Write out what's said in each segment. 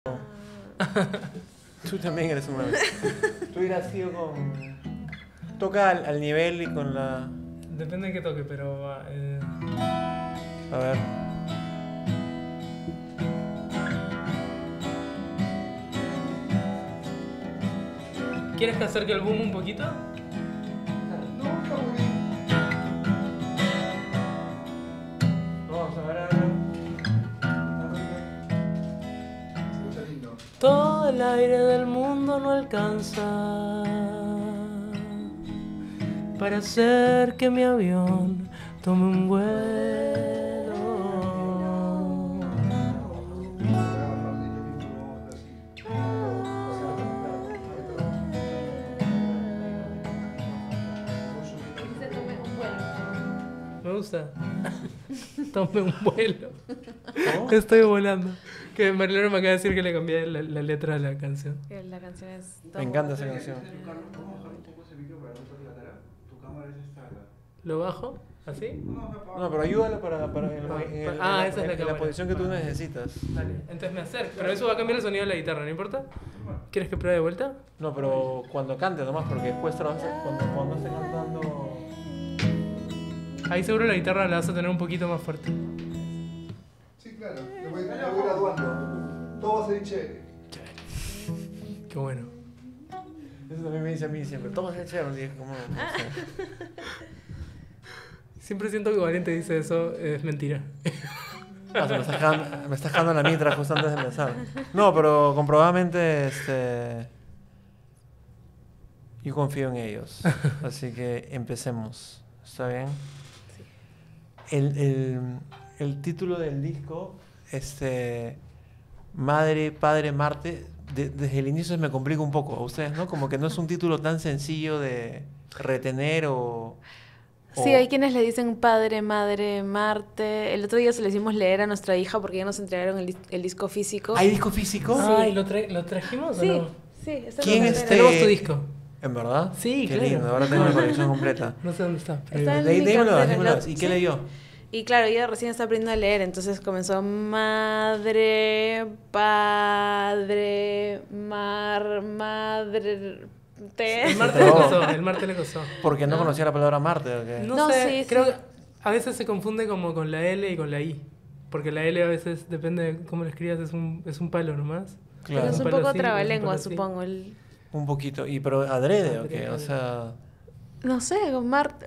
Tú también eres humano. Tú hubieras sido con. Toca al, nivel y con la. Depende de que toque, pero. Ah, eh... A ver. ¿Quieres que acerque el boom un poquito? el aire del mundo no alcanza para hacer que mi avión tome un vuelo. Me gusta. Tome un vuelo. Estoy volando. Que Marilena me acaba de decir que le cambié la, letra a la canción. la canción es. Me encanta esa canción. ¿Lo bajo? ¿Así? No, pero ayúdalo para, para, ah, ah esa es la, posición que tú necesitas. Dale. Entonces me acerco. Pero eso va a cambiar el sonido de la guitarra, ¿no importa? ¿Quieres que pruebe de vuelta? No, pero cuando cantes nomás, porque después cuando, cuando cantando... Ahí seguro la guitarra la vas a tener un poquito más fuerte. Sí, claro. Lo voy, a voy graduando. Todo va a ser chévere. Qué bueno. Eso también me dice a mí siempre. Todo va a ser chévere. como, Siempre siento que Valente dice eso. Es mentira. Ah, me, está dejando, me la mitra justo antes de empezar. No, pero comprobadamente este, yo confío en ellos. Así que empecemos. ¿Está bien? el, título del disco, este, Madre, Padre, Marte, desde el inicio me complica un poco a ustedes, ¿no? Como que no es un título tan sencillo de retener o... Sí, hay quienes le dicen padre, madre, Marte. El otro día se lo hicimos leer a nuestra hija porque ya nos entregaron el, disco físico. ¿Hay disco físico? Ah, sí. ¿lo, trajimos o no? Sí, sí. ¿Quién es este, tu disco? ¿En verdad? Sí, Qué claro. lindo, ahora tengo la colección completa. No sé dónde está. Dímelo, está ahí, ¿Y qué le dio? Y claro, ella recién está aprendiendo a leer, entonces comenzó madre, padre, mar, madre, te. El Marte le gozó. el Marte le gozó. Porque no, ah. conocía la palabra Marte. ¿o No, sé, sí, creo que a veces se confunde como con la L y con la I. Porque la L a veces, depende de cómo lo escribas, es un, es un palo nomás. es un, poco trabalenguas, supongo. El... Un poquito, y pero adrede o qué, o sea... No sé, o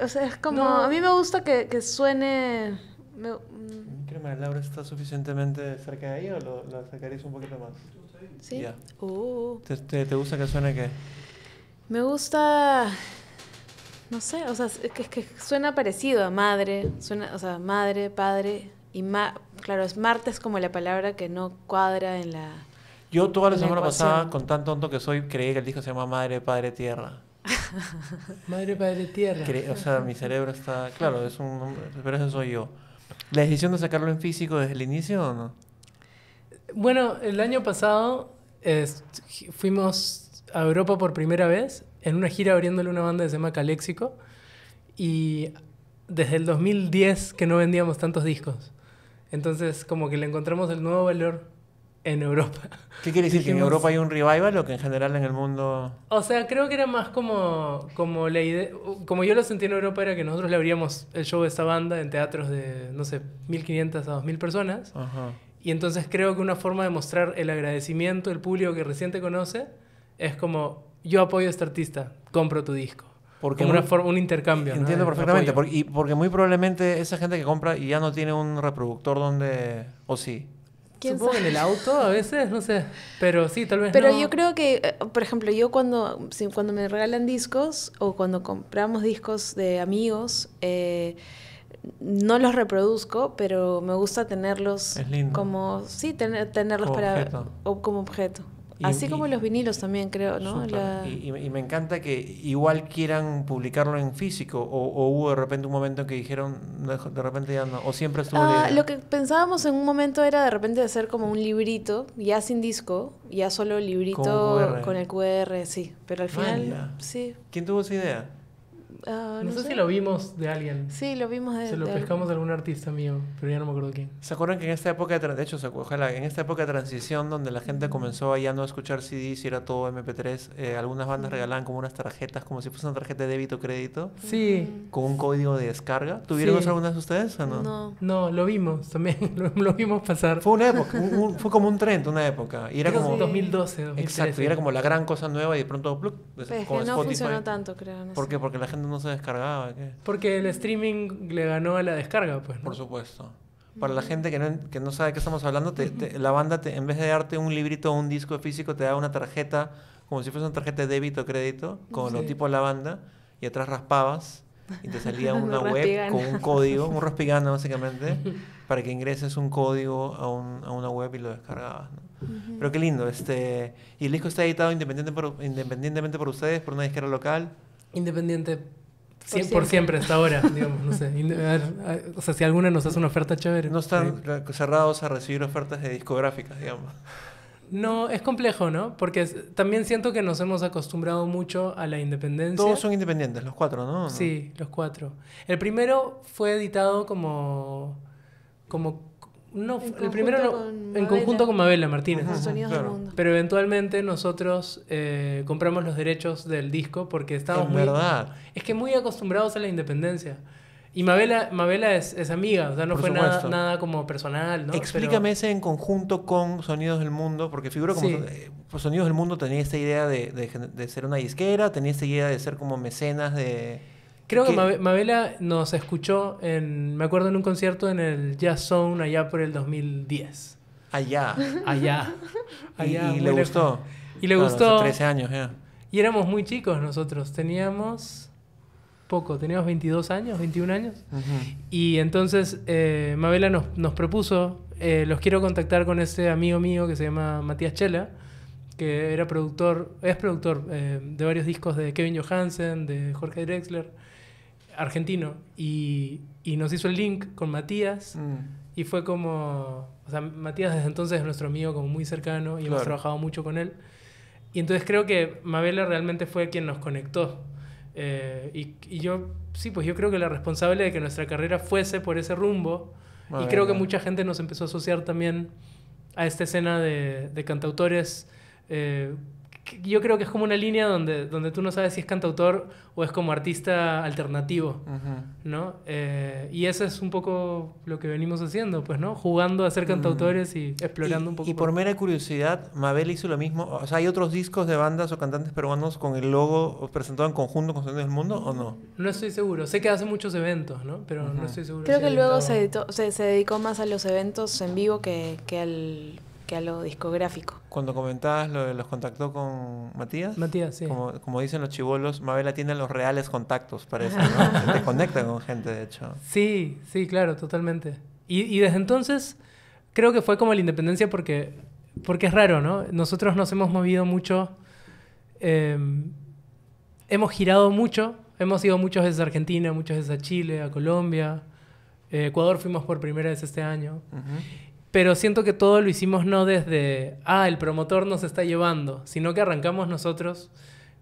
sea, es como... A mí me gusta que, que suene... Me, mm. Laura está suficientemente cerca de ahí o lo, lo un poquito más? Sí. Uh. ¿Te, te, te, gusta que suene qué? Me gusta. No sé, o sea, es que, es que, suena parecido a madre, suena, o sea, madre, padre, y ma claro, es Marte, es como la palabra que no cuadra en la, yo toda la, semana pasada, con tan tonto que soy, creí que el disco se llama Madre, Padre, Tierra. Madre, Padre, Tierra. o sea, mi cerebro está... Claro, es un nombre, pero eso soy yo. ¿La decisión de sacarlo en físico desde el inicio o no? Bueno, el año pasado fuimos a Europa por primera vez en una gira abriéndole una banda que se llama Caléxico y desde el 2010 que no vendíamos tantos discos. Entonces como que le encontramos el nuevo valor en Europa. ¿Qué quiere decir? ¿Que en Europa hay un revival o que en general en el mundo...? O sea, creo que era más como, como la idea... Como yo lo sentí en Europa era que nosotros le abríamos el show de esta banda en teatros de, no sé, 1.500 a 2.000 personas. Y entonces creo que una forma de mostrar el agradecimiento del público que recién te conoce es como, yo apoyo a este artista, compro tu disco. Porque como una forma, un intercambio. Entiendo perfectamente. Porque, porque muy probablemente esa gente que compra y ya no tiene un reproductor donde... ¿O sí? Supongo en el auto a veces, no sé. Pero sí, tal vez. Pero yo creo que, eh, por ejemplo, yo cuando, cuando me regalan discos o cuando compramos discos de amigos, eh, no los reproduzco, pero me gusta tenerlos como sí, tenerlos para como objeto. Así como los vinilos también, creo, ¿no? Y, me encanta que igual quieran publicarlo en físico, o, hubo de repente un momento que dijeron, de repente ya no, o siempre estuvo... Ah, lo que pensábamos en un momento era de repente hacer como un librito, ya sin disco, ya solo librito con, el QR, sí, pero al final, sí. ¿Quién tuvo esa idea? Ah, no, sé, si lo vimos de alguien. Sí, lo vimos de Se lo pescamos de algún artista mío, pero ya no me acuerdo quién. ¿Se acuerdan que en esta época, de, de hecho, en esta época de transición donde la gente mm. comenzó a ya no a escuchar CDs y era todo MP3, eh, algunas bandas regalaban como unas tarjetas, como si fuese una tarjeta de débito o crédito? Sí. Mm. Con un código de descarga. ¿Tuvieron algunas de ustedes o no? No. lo vimos también, lo, vimos pasar. Fue una época, fue como un trend, una época. era como... 2012, Exacto, y era como la gran cosa nueva y de pronto... no funcionó tanto, creo. ¿Por qué? Porque la gente no se descargaba. Porque el streaming le ganó a la descarga, pues. Por supuesto. Para la gente que no, que no sabe de qué estamos hablando, la banda, en vez de darte un librito o un disco físico, te da una tarjeta, como si fuese una tarjeta de débito o crédito, con lo tipo la banda, y atrás raspabas y te salía una web con un código, un raspigana básicamente, para que ingreses un código a, un, a una web y lo descargabas. Pero qué lindo. Este, y el disco está editado independiente por, independientemente por ustedes, por una disquera local. Independiente. Por, por siempre. hasta ahora, digamos, no sé. O sea, si alguna nos hace una oferta chévere. No están cerrados a recibir ofertas de discográficas, digamos. No, es complejo, ¿no? Porque también siento que nos hemos acostumbrado mucho a la independencia. Todos son independientes, los cuatro, ¿no? Sí, los cuatro. El primero fue editado como, como no, el primero en conjunto con Mabela Martínez. Pero eventualmente nosotros eh, compramos los derechos del disco porque estábamos es muy. Verdad. Es que muy acostumbrados a la independencia. Y Mabela, es, amiga, o sea, no fue nada, como personal, ¿no? Explícame ese en conjunto con Sonidos del Mundo, porque figuro como eh, pues Sonidos del Mundo tenía esta idea de, de ser una disquera, tenía esta idea de ser como mecenas de Creo que, Mabela nos escuchó en, me acuerdo en un concierto en el Jazz Zone allá por el 2010. Allá. Allá. allá y, le gustó. Y le gustó. Hace 13 años, ya. Y éramos muy chicos nosotros, teníamos poco, teníamos 22 años, 21 años. Y entonces eh, Mabela nos, propuso, eh, los quiero contactar con ese amigo mío que se llama Matías Chela, que era productor, es productor eh, de varios discos de Kevin Johansen, de Jorge Drexler argentino, y, nos hizo el link con Matías. Mm. Y fue como, Matías desde entonces es nuestro amigo como muy cercano y hemos trabajado mucho con él. Y entonces creo que Mabela realmente fue quien nos conectó. Eh, y, yo, sí, pues yo creo que la responsable de que nuestra carrera fuese por ese rumbo. Y creo que mucha gente nos empezó a asociar también a esta escena de, de cantautores eh, yo creo que es como una línea donde, donde tú no sabes si es cantautor o es como artista alternativo, ¿no? Eh, y eso es un poco lo que venimos haciendo, pues, ¿no? Jugando a ser cantautores y explorando un poco. Y por, mera curiosidad, Mabel hizo lo mismo. O sea, ¿hay otros discos de bandas o cantantes peruanos con el logo presentado en conjunto con Sonidos del Mundo o no? No estoy seguro. Sé que hace muchos eventos, ¿no? Pero no estoy seguro. Creo que luego se, se, dedicó más a los eventos en vivo que, que al que a lo discográfico. Cuando comentabas lo de los contactos con Matías. Matías, sí. Como, dicen los chivolos, Mabela tiene los reales contactos, parece, ¿no? Te conecta con gente, de hecho. Sí, sí, claro, totalmente. Y, desde entonces creo que fue como la independencia porque, porque es raro, ¿no? Nosotros nos hemos movido mucho, eh, hemos girado mucho, hemos ido muchos desde Argentina, muchos desde a Chile, a Colombia. Eh, Ecuador fuimos por primera vez este año pero siento que todo lo hicimos no desde, ah, el promotor nos está llevando, sino que arrancamos nosotros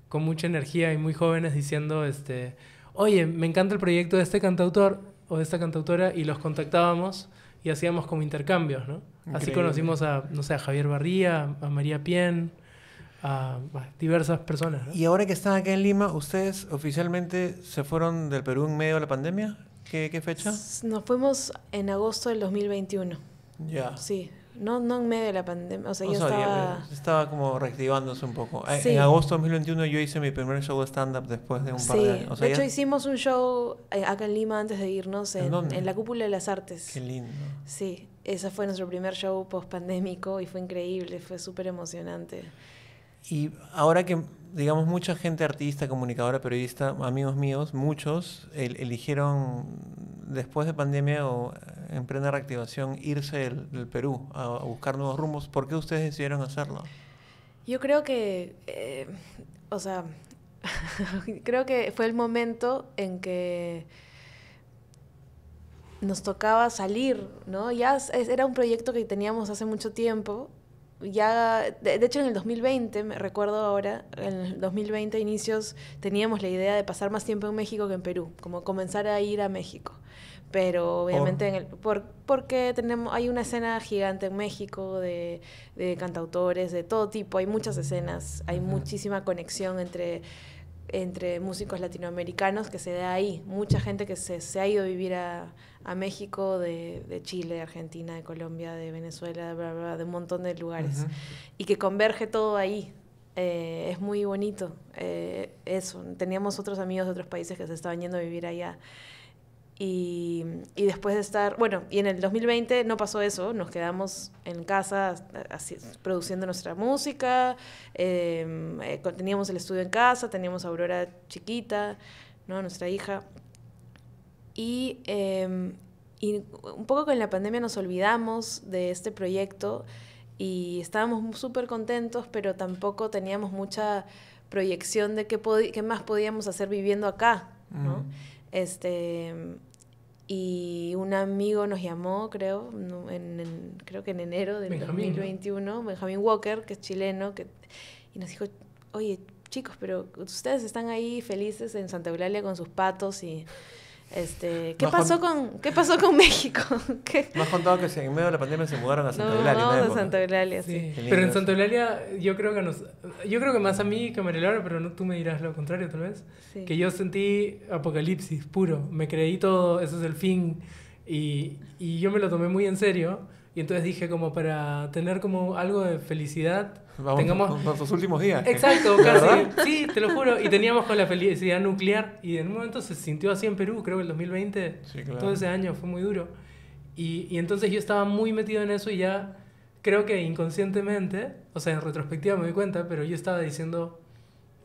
con mucha energía y muy jóvenes diciendo, este, oye, me encanta el proyecto de este cantautor o de esta cantautora y los contactábamos y hacíamos como intercambios, ¿no? Así conocimos a, no sé, a Javier Barría, a María Pien, a, diversas personas. Y ahora que están acá en Lima, ¿ustedes oficialmente se fueron del Perú en medio de la pandemia? ¿Qué, qué fecha? Nos fuimos en agosto del 2021. Sí, no, no en medio de la pandemia, o sea, estaba... Eh, estaba como reactivándose un poco. Eh, en agosto de 2021 yo hice mi primer show de stand-up después de un par de años. de hecho, hicimos un show eh, acá en Lima antes de irnos, en, en, la Cúpula de las Artes. Qué lindo. Sí, ese fue nuestro primer show post-pandémico y fue increíble, fue súper emocionante. Y ahora que digamos, mucha gente artista, comunicadora, periodista, amigos míos, muchos eligieron después de pandemia o eh, en plena reactivación irse del, Perú a, buscar nuevos rumbos. ¿Por qué ustedes decidieron hacerlo? Yo creo que, eh, o sea, creo que fue el momento en que nos tocaba salir, ¿no? Ya era un proyecto que teníamos hace mucho tiempo ya, de, hecho en el 2020, me recuerdo ahora, en el 2020 inicios teníamos la idea de pasar más tiempo en México que en Perú, como comenzar a ir a México. Pero oh. obviamente en el, porque tenemos, hay una escena gigante en México de, cantautores de todo tipo, hay muchas escenas, hay muchísima conexión entre entre músicos latinoamericanos que se da ahí. Mucha gente que se, ha ido a vivir a, México, de, Chile, de Argentina, de Colombia, de Venezuela, de un montón de lugares. Y que converge todo ahí. Eh, es muy bonito eh, eso. Teníamos otros amigos de otros países que se estaban yendo a vivir allá. Y, y, después de estar, bueno, y en el 2020 no pasó eso, nos quedamos en casa así, produciendo nuestra música, em, eh, teníamos el estudio en casa, teníamos a Aurora chiquita, ¿no? nuestra hija. Y, em, y un poco con la pandemia nos olvidamos de este proyecto y estábamos súper contentos, pero tampoco teníamos mucha proyección de qué, qué más podíamos hacer viviendo acá, ¿no? Mm. Este, y un amigo nos llamó, creo, en, creo que en enero del 2021, Benjamin Benjamín Walker, que es chileno, que, y nos dijo, oye, chicos, pero ustedes están ahí felices en Santa Eulalia con sus patos y... Este, ¿qué, pasó con, ¿Qué pasó con México? ¿Qué? Me has contado que en medio de la pandemia se mudaron a Santa no, Eulalia. No, Santa Eulalia, sí. Pero en Santa Eulalia yo creo que nos, yo creo que más a mí que a María Laura, pero no, tú me dirás lo contrario tal vez, que yo sentí apocalipsis puro, me creí todo, eso es el fin, y, y yo me lo tomé muy en serio y entonces dije como para tener como algo de felicidad. Vamos, tengamos... nuestros últimos días. Exacto, casi. Sí, te lo juro. Y teníamos con la felicidad nuclear. Y en un momento se sintió así en Perú, creo que el 2020. Todo ese año fue muy duro. Y, y, entonces yo estaba muy metido en eso y ya creo que inconscientemente, o sea, en retrospectiva me di cuenta, pero yo estaba diciendo,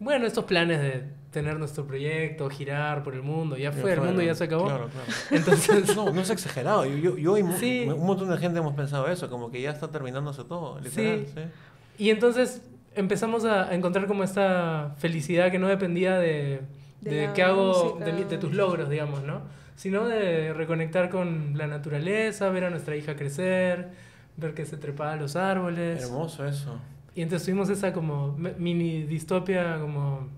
bueno, estos planes de tener nuestro proyecto, girar por el mundo, ya fue, el mundo ya se acabó. Claro, claro. Entonces, no, no es exagerado. Yo, yo, y un montón de gente hemos pensado eso, como que ya está terminándose todo, literal. Sí. Y entonces empezamos a, encontrar como esta felicidad que no dependía de, de, qué hago, de, de, tus logros, digamos, ¿no? Sino de reconectar con la naturaleza, ver a nuestra hija crecer, ver que se trepaba a los árboles. Hermoso eso. Y entonces tuvimos esa como mini distopia como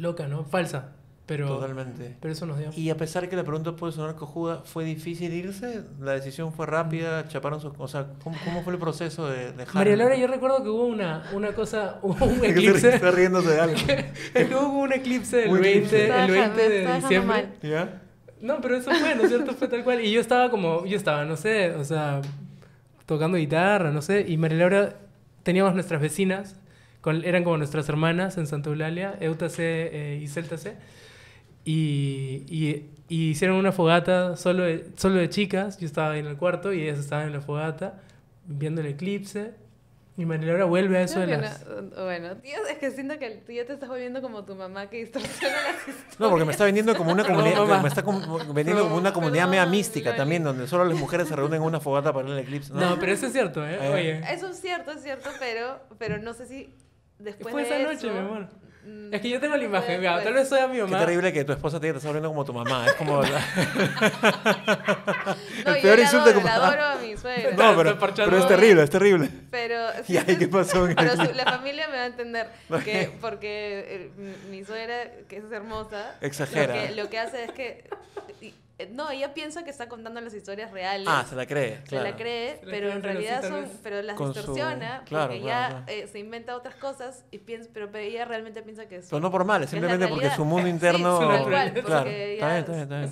loca, ¿no? Falsa. Pero, Totalmente. Pero eso nos dio. Y a pesar que la pregunta puede sonar cojuda, ¿fue difícil irse? ¿La decisión fue rápida? ¿Chaparon O sea, ¿cómo, fue el proceso de dejar? María Laura, yo recuerdo que hubo una, una cosa, hubo un eclipse. Está riéndose de algo. hubo un eclipse el 20, el 20 de diciembre. ¿Ya? No, pero eso fue, ¿no es cierto? Fue tal cual. Y yo estaba como, yo estaba, no sé, o sea, tocando guitarra, no sé. Y María Laura, teníamos nuestras vecinas eran como nuestras hermanas en Santa Eulalia, Euta eh, y Celtase Y, y, hicieron una fogata solo de, solo de chicas. Yo estaba ahí en el cuarto y ellas estaban en la fogata viendo el eclipse. Y ahora vuelve a eso de las... bueno, tío, es que siento que tú ya te estás volviendo como tu mamá que distorsiona las No, porque me está vendiendo como una comunidad, me está como, vendiendo como una comunidad mea mística también, donde solo las mujeres se reúnen en una fogata para ver el eclipse. No, pero eso es cierto, ¿eh? Eso es cierto, es cierto, pero, pero no sé si después de esa noche, mi amor. Mm, es que yo tengo la imagen, mira, tal vez soy a mi mamá. Qué terrible que tu esposa te esté hablando como tu mamá, es como... no, el peor yo insulto como... adoro a mi suegra. No, pero, pero es terrible, es terrible. Pero... pasó? pero la familia me va a entender, porque eh, mi suegra, que es hermosa... Exagera. lo que hace es que eh, no, ella piensa que está contando las historias reales. Ah, se la cree. Se la cree, pero en realidad son, pero las distorsiona, porque ella eh, se inventa otras cosas y piensa, pero ella realmente piensa que son. no por mal simplemente porque su mundo interno. Sí, tal claro. está bien, está bien,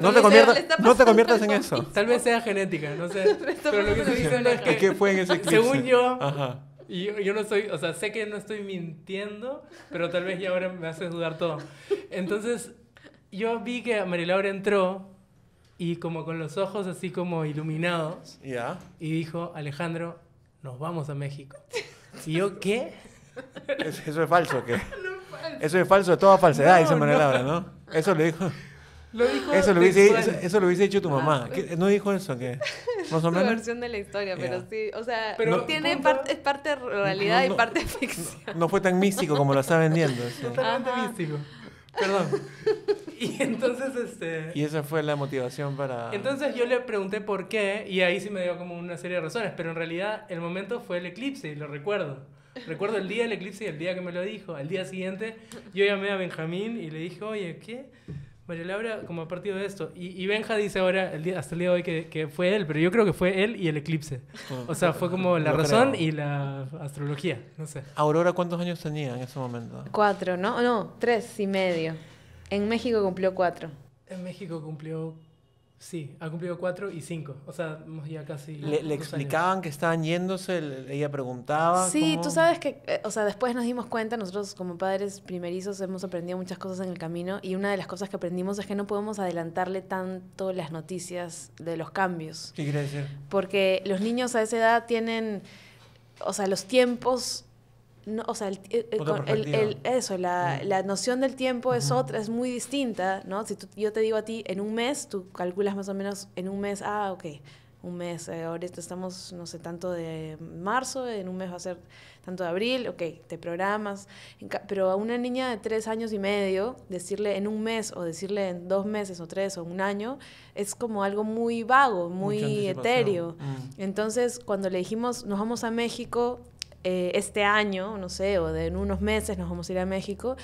no, te conviertas, no te en eso. Tal vez sea genética, no sé. pero lo que se dice es que, fue en ese según yo. Ajá. Y yo, yo, no soy, o sea, sé que no estoy mintiendo, pero tal vez ya ahora me haces dudar todo. Entonces, yo vi que Laura entró y como con los ojos así como iluminados. Y dijo, Alejandro, nos vamos a México. ¿Y yo qué? Eso es falso, ¿qué? Eso es falso, es toda falsedad, dice María no. ¿no? Eso lo dijo. Lo dijo eso, lo hubiese, eso, lo hubiese dicho tu ah, mamá. ¿No dijo eso? ¿Qué? Más o versión de la historia, pero sí. O sea, pero, tiene parte, es parte realidad y parte ficción. No, fue tan místico como lo está vendiendo. Totalmente místico. Perdón. Y entonces, este... Y esa fue la motivación para... Entonces yo le pregunté por qué y ahí sí me dio como una serie de razones, pero en realidad el momento fue el eclipse y lo recuerdo. Recuerdo el día del eclipse y el día que me lo dijo. Al día siguiente yo llamé a Benjamín y le dije, oye, ¿qué? María Laura, como a partir de esto. Y, y Benja dice ahora, el día, hasta el día de hoy, que, que, fue él, pero yo creo que fue él y el eclipse. O sea, fue como la razón y la astrología, no sé. Aurora, ¿cuántos años tenía en ese momento? Cuatro, ¿no? No, tres y medio. En México cumplió cuatro. En México cumplió Sí, ha cumplido cuatro y cinco. O sea, ya casi. ¿Le, explicaban que estaban yéndose? ella preguntaba. Sí, tú sabes que, eh, o sea, después nos dimos cuenta, nosotros como padres primerizos hemos aprendido muchas cosas en el camino y una de las cosas que aprendimos es que no podemos adelantarle tanto las noticias de los cambios. ¿Qué quiere decir? Porque los niños a esa edad tienen, o sea, los tiempos o sea, el, eh, eh, eso, la, mm. la, noción del tiempo es otra, es muy distinta, ¿no? Si tú, yo te digo a ti, en un mes, tú calculas más o menos en un mes, ah, ok, un mes, ahora eh, ahorita estamos, no sé, tanto de marzo, en un mes va a ser tanto de abril, ok, te programas, pero a una niña de tres años y medio, decirle en un mes o decirle en dos meses o tres o un año, es como algo muy vago, muy etéreo. Mm. Entonces, cuando le dijimos, nos vamos a México, eh, este año, no sé, o de en unos meses nos vamos a ir a México,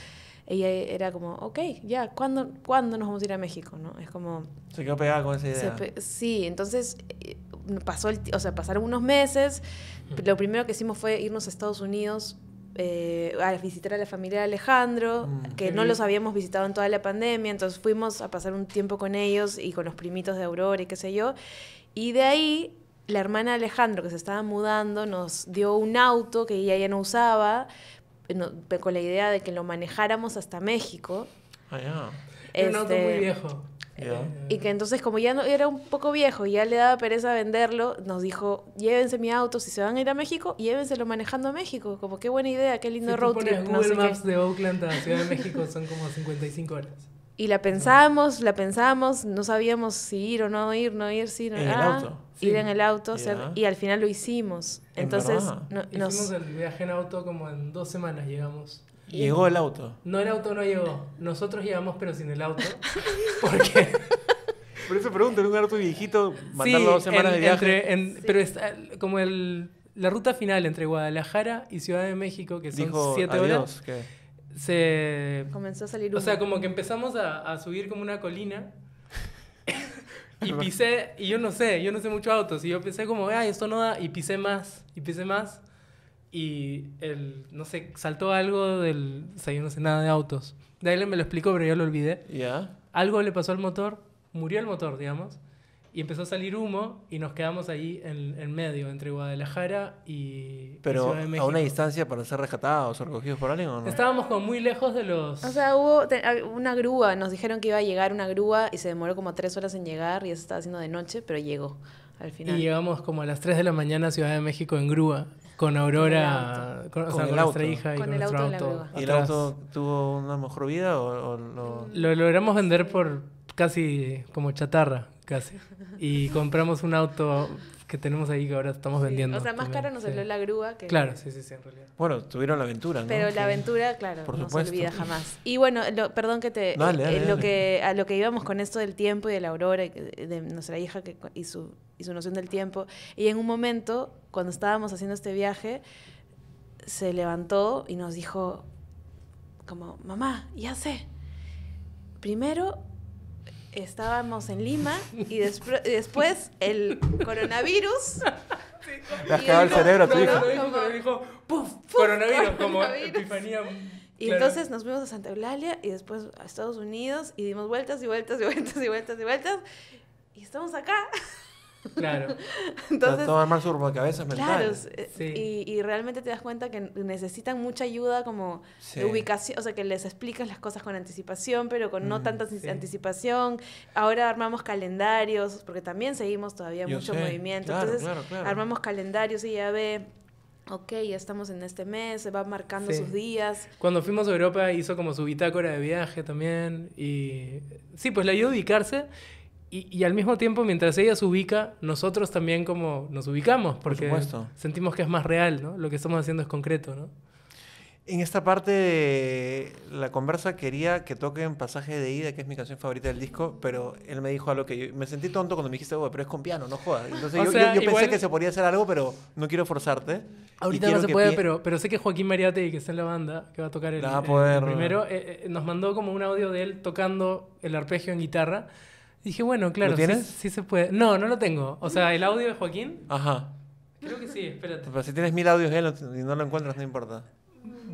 ella era como, ok, ya, ¿cuándo, ¿cuándo nos vamos a ir a México? ¿No? Es como... Se quedó pegada con esa idea. sí, entonces eh, pasó o sea, pasaron unos meses, lo primero que hicimos fue irnos a Estados Unidos eh, a visitar a la familia de Alejandro, mm, que no los habíamos visitado en toda la pandemia, entonces fuimos a pasar un tiempo con ellos y con los primitos de Aurora y qué sé yo. Y de ahí la hermana Alejandro, que se estaba mudando, nos dio un auto que ella ya no usaba, con la idea de que lo manejáramos hasta México. Ah, este, un auto muy este, viejo. Eh, y que entonces, como ya no, era un poco viejo y ya le daba pereza venderlo, nos dijo: Llévense mi auto, si se van a ir a México, llévenselo manejando a México. Como qué buena idea, qué lindo si road trip. Google Maps de Oakland a Ciudad de México son como 55 horas. Y la pensamos, la pensamos, no sabíamos si ir o no ir, no ir, sí no. ¿En el ah. auto? ir en el auto, y al final lo hicimos. Entonces, Hicimos el viaje en auto como en dos semanas llegamos. ¿Llegó el auto? No, el auto no llegó. Nosotros llegamos, pero sin el auto. qué? Por eso pregunto, en un auto viejito, mandarlo dos semanas de viaje. Pero como el, la ruta final entre Guadalajara y Ciudad de México, que son siete horas. Se. Comenzó a salir O sea, como que empezamos a, a subir como una colina. Y pisé, y yo no sé, yo no sé mucho autos. Y yo pensé como, ay, esto no da. Y pisé más, y pisé más. Y el, no sé, saltó algo del. O sea, yo no sé nada de autos. De ahí me lo explico... pero yo lo olvidé. Ya. Algo le pasó al motor, murió el motor, digamos y empezó a salir humo y nos quedamos ahí en, medio, entre Guadalajara y, Pero Ciudad de México. a una distancia para ser rescatados o recogidos por alguien, ¿o no? Estábamos como muy lejos de los... O sea, hubo ah, una grúa, nos dijeron que iba a llegar una grúa y se demoró como tres horas en llegar y ya estaba haciendo de noche, pero llegó al final. Y llegamos como a las 3 de la mañana a Ciudad de México en grúa. Con Aurora, con, o sea, nuestra hija y con, el auto. ¿Y el auto tuvo una mejor vida o, lo logramos vender por casi como chatarra? Y compramos un auto que tenemos ahí que ahora estamos vendiendo. O sea, más cara nos salió la grúa que... Claro, sí, sí, sí, en realidad. Bueno, tuvieron la aventura, ¿no? Pero la aventura, claro, Por no se olvida jamás. Y bueno, perdón que te... Eh, lo que, a lo que íbamos con esto del tiempo y de la aurora, de nuestra hija que, y, y su noción del tiempo. Y en un momento, cuando estábamos haciendo este viaje, se levantó y nos dijo como, mamá, ya sé. Primero estábamos en Lima y después el coronavirus. Le has quedado el cerebro a Coronavirus, como epifanía. Mm, y entonces nos fuimos a Santa Eulalia y después a Estados Unidos y dimos vueltas y vueltas y vueltas y vueltas y vueltas. Y estamos acá. Claro. Entonces, todo armar su Claro, eh, sí. y, y, realmente te das cuenta que necesitan mucha ayuda como de ubicación, o sea, que les explicas las cosas con anticipación, pero con no mm, tanta anticipación. Ahora armamos calendarios, porque también seguimos todavía mucho movimiento. Entonces, armamos calendarios y ya ve ok, ya estamos en este mes, se va marcando sus días. Cuando fuimos a Europa hizo como su bitácora de viaje también y sí, pues le ayudó a ubicarse y, al mismo tiempo, mientras ella se ubica, nosotros también como nos ubicamos, porque sentimos que es más real, ¿no? Lo que estamos haciendo es concreto, ¿no? En esta parte de la conversa quería que toquen Pasaje de Ida, que es mi canción favorita del disco, pero él me dijo algo que yo me sentí tonto cuando me dijiste, oh, pero es con piano, no jodas. Entonces yo, pensé que se podía hacer algo, pero no quiero forzarte. Ahorita no se puede, pero, pero sé que Joaquín Mariate, que está en la banda, que va a tocar el, primero, eh, eh, nos mandó como un audio de él tocando el arpegio en guitarra. Dije, bueno, claro. tienes? Sí, se puede. No, no lo tengo. O sea, el audio de Joaquín. Ajá. Creo que sí, espérate. Pero si tienes mil audios él y no lo encuentras, no importa.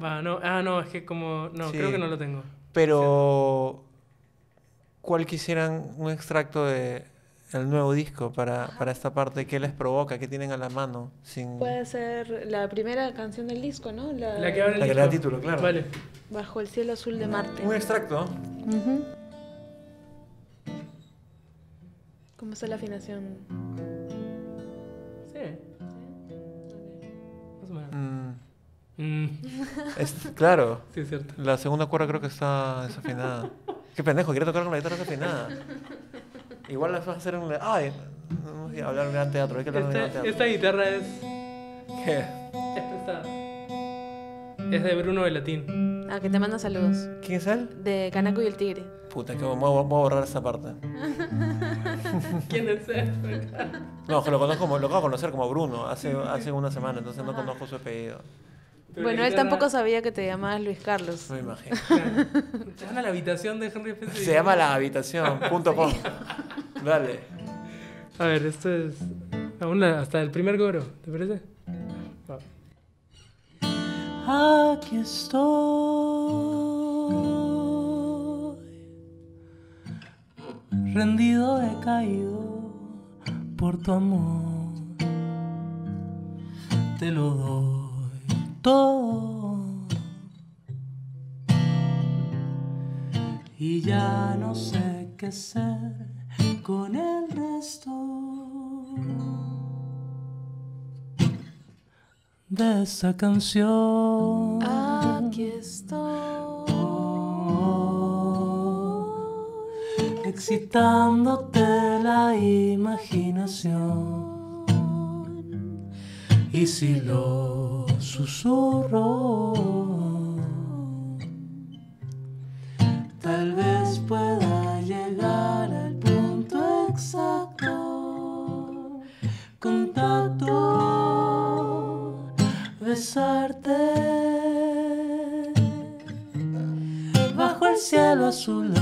Va, no. Ah, no, es que como. No, creo que no lo tengo. Pero. ¿Cuál quisieran un extracto de el nuevo disco para, para, esta parte? ¿Qué les provoca? ¿Qué tienen a la mano? Sin... Puede ser la primera canción del disco, ¿no? La, la que abre el título, claro. Vale. Bajo el cielo azul de Marte. Un extracto. Uh ¿Cómo está la afinación? Sí. Más o menos. Mm. Mm. Es, claro. Sí, es cierto. La segunda cuerda creo que está desafinada. Qué pendejo, quiero tocar con la guitarra desafinada. Igual la vas a hacer en la... Ay, vamos a hablar en teatro. Hay que en este, teatro. Esta guitarra es... ¿Qué? Esta está... Es de Bruno de Latín. Ah, que te manda saludos. ¿Quién es él? De Canaco y el Tigre. Puta, que voy, a, a borrar esa parte. ¿Quién es no, que lo conozco como, lo acabo de conocer como Bruno hace, hace una semana, entonces no conozco su apellido. bueno, él tampoco sabía que te llamabas Luis Carlos. No me imagino. Se llama la habitación de Henry F. Se llama la habitación.com Dale. A ver, esto es. hasta el primer coro, ¿te parece? Aquí estoy rendido he caído por tu amor. Te lo doy todo. Y ya no sé qué hacer con el resto de esa canción. Aquí estoy. excitándote la imaginación. Y si lo susurro, tal vez pueda llegar al punto exacto. Contacto, besarte bajo el cielo azul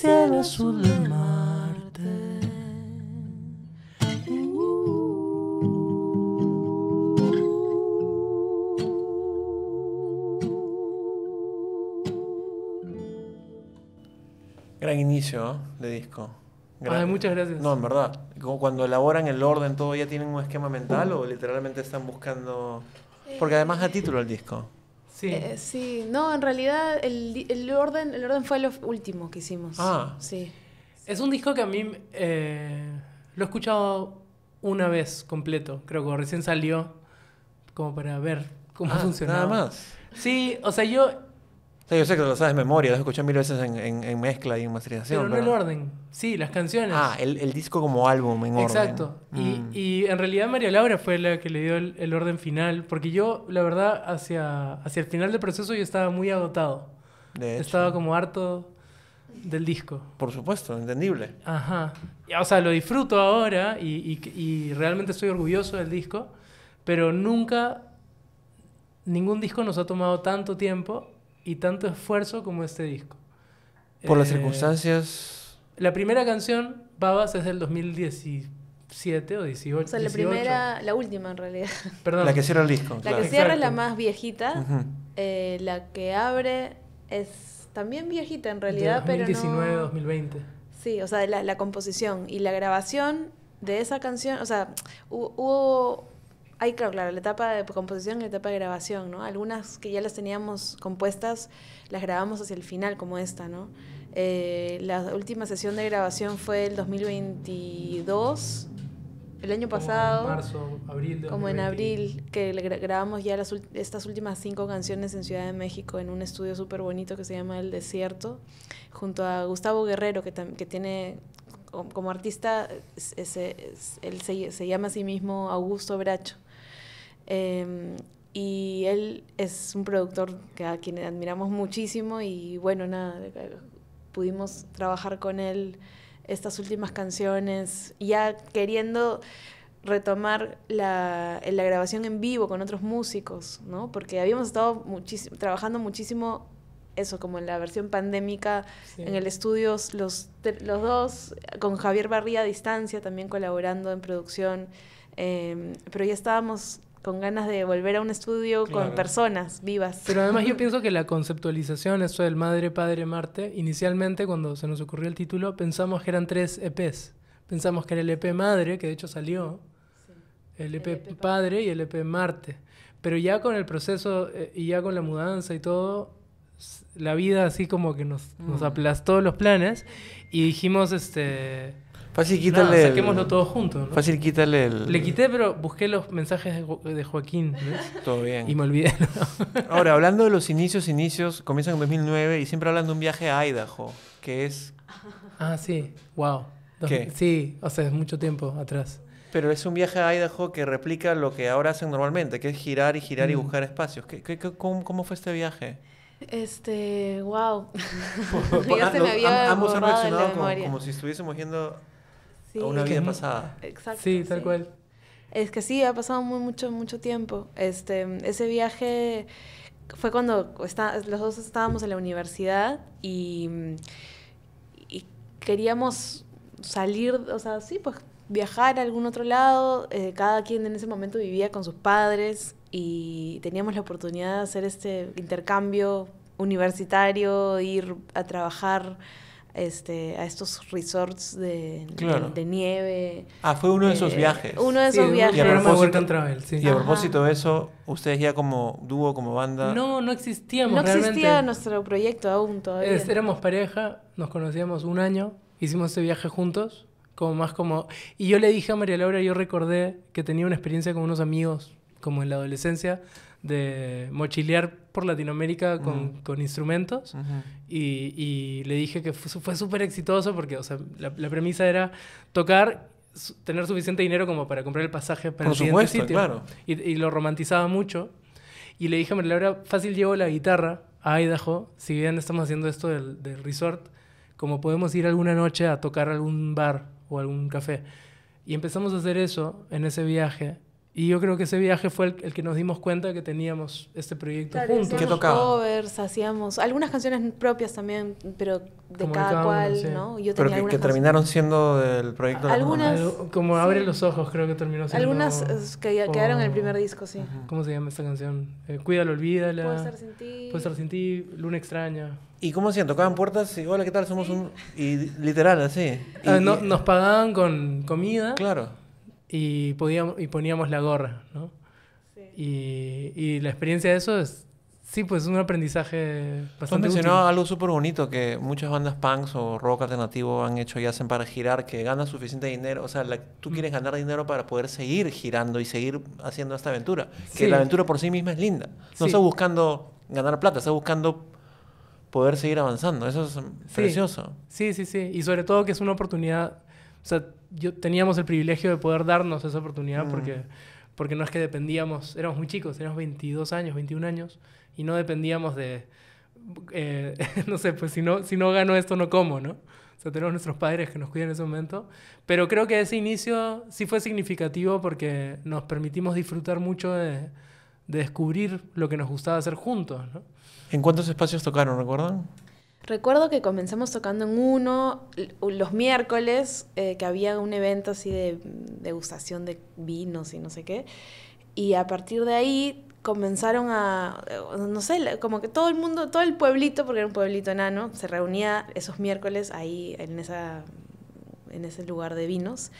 cielo azul de Marte. Uh. Gran inicio de disco. muchas gracias. No, en verdad. cuando elaboran el orden, todo ya tienen un esquema mental o literalmente están buscando. Eh, Porque además da título el disco. Sí. Eh, sí, no, en realidad el, orden, el orden fue lo último que hicimos. Ah. Sí. Es un disco que a mí eh, lo he escuchado una vez completo, creo que recién salió como para ver cómo ah, funcionaba. Nada más. Sí, o sea, yo Sí, yo sé que lo sabes de memoria, lo has escuchado mil veces en, mezcla y en masterización. Pero no orden, sí, las canciones. Ah, el, disco como álbum en orden. Exacto. Mm. Y, en realidad María Laura fue la que le dio el, orden final, porque yo, la verdad, hacia, hacia el final del proceso yo estaba muy agotado. Estaba como harto del disco. Por supuesto, entendible. Ajá. O sea, lo disfruto ahora y, y realmente estoy orgulloso del disco, pero nunca, ningún disco nos ha tomado tanto tiempo y tanto esfuerzo como este disco. Por las eh, circunstancias. La primera canción, Babas, es del 2017 o 18. O sea, la primera, la última en realidad. Perdón. La que cierra el disco. La que cierra es la más viejita. Eh, la que abre es también viejita en realidad, 2019, pero. 2019, 2020. Sí, o sea, la, la composición y la grabación de esa canción, o sea, hubo hay, claro, claro, la etapa de composición y la etapa de grabación, ¿no? Algunas que ya las teníamos compuestas, las grabamos hacia el final, como esta, ¿no? Eh, la última sesión de grabación fue el 2022, el año pasado. En marzo, abril. como en abril, que grabamos ya estas últimas cinco canciones en Ciudad de México, en un estudio súper bonito que se llama El Desierto, junto a Gustavo Guerrero, que, que tiene como artista, ese, él se llama a sí mismo Augusto Bracho. Em, y él es un productor que a quien admiramos muchísimo y bueno, nada, pudimos trabajar con él estas últimas canciones, ya queriendo retomar la, la grabación en vivo con otros músicos, ¿no? Porque habíamos estado muchísimo, trabajando muchísimo eso, como en la versión pandémica, en el estudio, los, los dos, con Javier Barría a distancia, también colaborando en producción, em, pero ya estábamos con ganas de volver a un estudio con personas vivas. Pero además yo pienso que la conceptualización, eso del Madre, Padre, Marte, inicialmente cuando se nos ocurrió el título pensamos que eran tres EPs. Pensamos que era el EP Madre, que de hecho salió, el, EP e Padre y el EP e Marte. Pero ya con el proceso eh, y ya con la mudanza y todo, la vida así como que nos, nos mm. aplastó los planes y dijimos, este Fácil quítale. saquémoslo todos juntos. Fácil quítale el. Le quité, pero busqué los mensajes de, Joaquín. ¿ves? Todo bien. Y me olvidé. Ahora, hablando de los inicios, inicios, comienzan en 2009 y siempre hablan de un viaje a Idaho, que es. Ah, sí. Wow. Sí, o sea, es mucho tiempo atrás. Pero es un viaje a Idaho que replica lo que ahora hacen normalmente, que es girar y girar y mm. buscar espacios. cómo, fue este viaje? Este, wow. ya se me ambos han reaccionado como, como, si estuviésemos yendo o una vida pasada. Exacto. Sí, tal cual. Es que sí, ha pasado muy mucho, mucho tiempo. Este, ese viaje fue cuando los dos estábamos en la universidad y, queríamos salir, o sea, sí, pues viajar a algún otro lado. Eh, cada quien en ese momento vivía con sus padres y teníamos la oportunidad de hacer este intercambio universitario, ir a trabajar este, a estos resorts de, de, nieve. Ah, fue uno de esos eh, viajes. Uno de esos viajes. Y a propósito, y a propósito de eso, ustedes ya como dúo, como banda... No, no existíamos. No existía nuestro proyecto aún todavía. éramos pareja, nos conocíamos un año, hicimos ese viaje juntos, como más como... Y yo le dije a María Laura, yo recordé que tenía una experiencia con unos amigos como en la adolescencia, de mochilear por Latinoamérica con, con instrumentos. y, y, le dije que fue súper exitoso porque, o sea, la, premisa era tocar tener suficiente dinero como para comprar el pasaje para el Claro. Y, y, lo romantizaba mucho. Y le dije la hora fácil llevo la guitarra a Idaho, si bien estamos haciendo esto del, del, resort, como podemos ir alguna noche a tocar algún bar o algún café. Y empezamos a hacer eso en ese viaje y yo creo que ese viaje fue el, que nos dimos cuenta que teníamos este proyecto juntos. Que tocaba? Covers, hacíamos algunas canciones propias también, pero de cada, cual, ¿no? Yo tenía pero que, terminaron siendo del proyecto. De como Abre los Ojos, creo que terminó siendo. Algunas eh, que quedaron en el primer disco, sí. ¿Cómo se llama esta canción? Eh, Cuídalo, olvídala. puede estar sin ti. estar sin ti, Luna extraña. ¿Y cómo hacían? ¿Tocaban puertas? Y, hola, ¿qué tal? Somos un... Y literal, así. Ah, nos pagaban con comida. Claro y, podíamos, y poníamos la gorra, ¿no? Sí. Y, la experiencia de eso es, sí, pues es un aprendizaje bastante útil. algo súper bonito que muchas bandas punks o rock alternativo han hecho y hacen para girar, que ganas suficiente dinero, o sea, tú mm. quieres ganar dinero para poder seguir girando y seguir haciendo esta aventura, que la aventura por sí misma es linda. No sí. buscando ganar plata, estás buscando poder seguir avanzando, eso es precioso. Sí, sí, sí, y sobre todo que es una oportunidad, o sea, yo, teníamos el privilegio de poder darnos esa oportunidad mm. porque, porque no es que dependíamos, éramos muy chicos, éramos 22 años, 21 años, y no dependíamos de, eh, no sé, pues si no, si no gano esto no como, ¿no? O sea, tenemos nuestros padres que nos cuidan en ese momento. Pero creo que ese inicio sí fue significativo porque nos permitimos disfrutar mucho de, de descubrir lo que nos gustaba hacer juntos, ¿no? ¿En cuántos espacios tocaron, recuerdan? Recuerdo que comenzamos tocando en uno los miércoles, eh, que había un evento así de degustación de vinos y no sé qué. Y a partir de ahí comenzaron a, eh, no sé, como que todo el mundo, todo el pueblito, porque era un pueblito enano, se reunía esos miércoles ahí en ese lugar de vinos.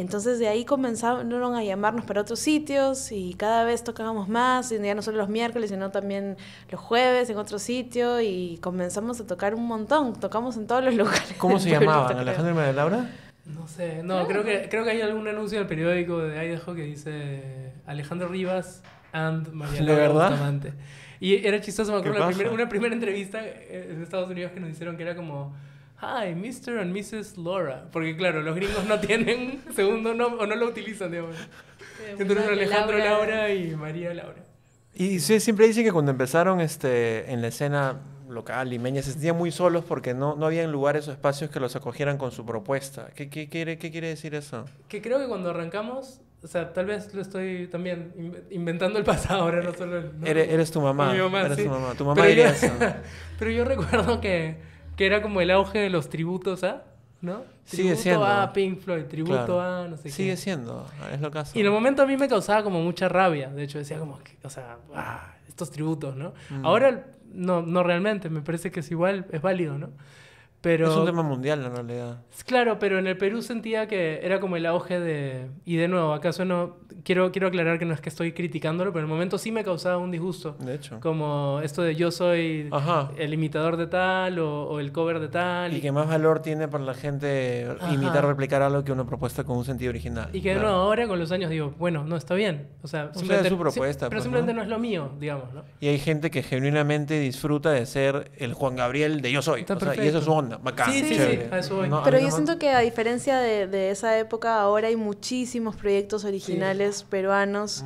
Entonces de ahí comenzaron a llamarnos para otros sitios y cada vez tocábamos más, ya no solo los miércoles, sino también los jueves en otro sitio y comenzamos a tocar un montón, tocamos en todos los lugares. ¿Cómo se llamaban? ¿Alejandro y María Laura? No sé, no, creo que, creo que hay algún anuncio del periódico de Idaho que dice Alejandro Rivas and Mariana verdad? Y era chistoso, me acuerdo, una primera entrevista eh, en Estados Unidos que nos hicieron que era como Hi, Mr. and Mrs. Laura. Porque claro, los gringos no tienen segundo nombre o no lo utilizan, digamos. Entonces Alejandro Laura. y María Laura. Y sí, siempre dicen que cuando empezaron este, en la escena local limeña se sentían muy solos porque no, no habían lugares o espacios que los acogieran con su propuesta. ¿Qué, qué, quiere, qué quiere decir eso? Que creo que cuando arrancamos, o sea, tal vez lo estoy también inventando el pasado, ahora no solo eres, tu mamá. Mi mamá eres tu mamá. Tu mamá eso. pero yo recuerdo que que era como el auge de los tributos a, ¿no? Sigue tributo siendo. a Pink Floyd, tributo a no sé qué. Sigue siendo, es lo que hace. Y en el momento a mí me causaba como mucha rabia, de hecho decía como, o sea, ah, estos tributos, ¿no? Mm. Ahora no, no realmente, me parece que es igual, es válido, ¿no? es un tema mundial en realidad. Claro, pero en el Perú sentía que era como el auge de... Y de nuevo, acaso no... Quiero, quiero aclarar que no es que estoy criticándolo, pero en el momento sí me causaba un disgusto. De hecho. Como esto de yo soy el imitador de tal o, el cover de tal. Y que más valor tiene para la gente imitar, replicar algo que una propuesta con un sentido original. Y que no, ahora con los años digo, bueno, no, está bien. O sea, simplemente, su propuesta. pero pues, simplemente ¿no? es lo mío, digamos. ¿no? Y hay gente que genuinamente disfruta de ser el Juan Gabriel de yo soy. o sea, y eso es Sí, sí, pero yo siento que a diferencia de, esa época, ahora hay muchísimos proyectos originales peruanos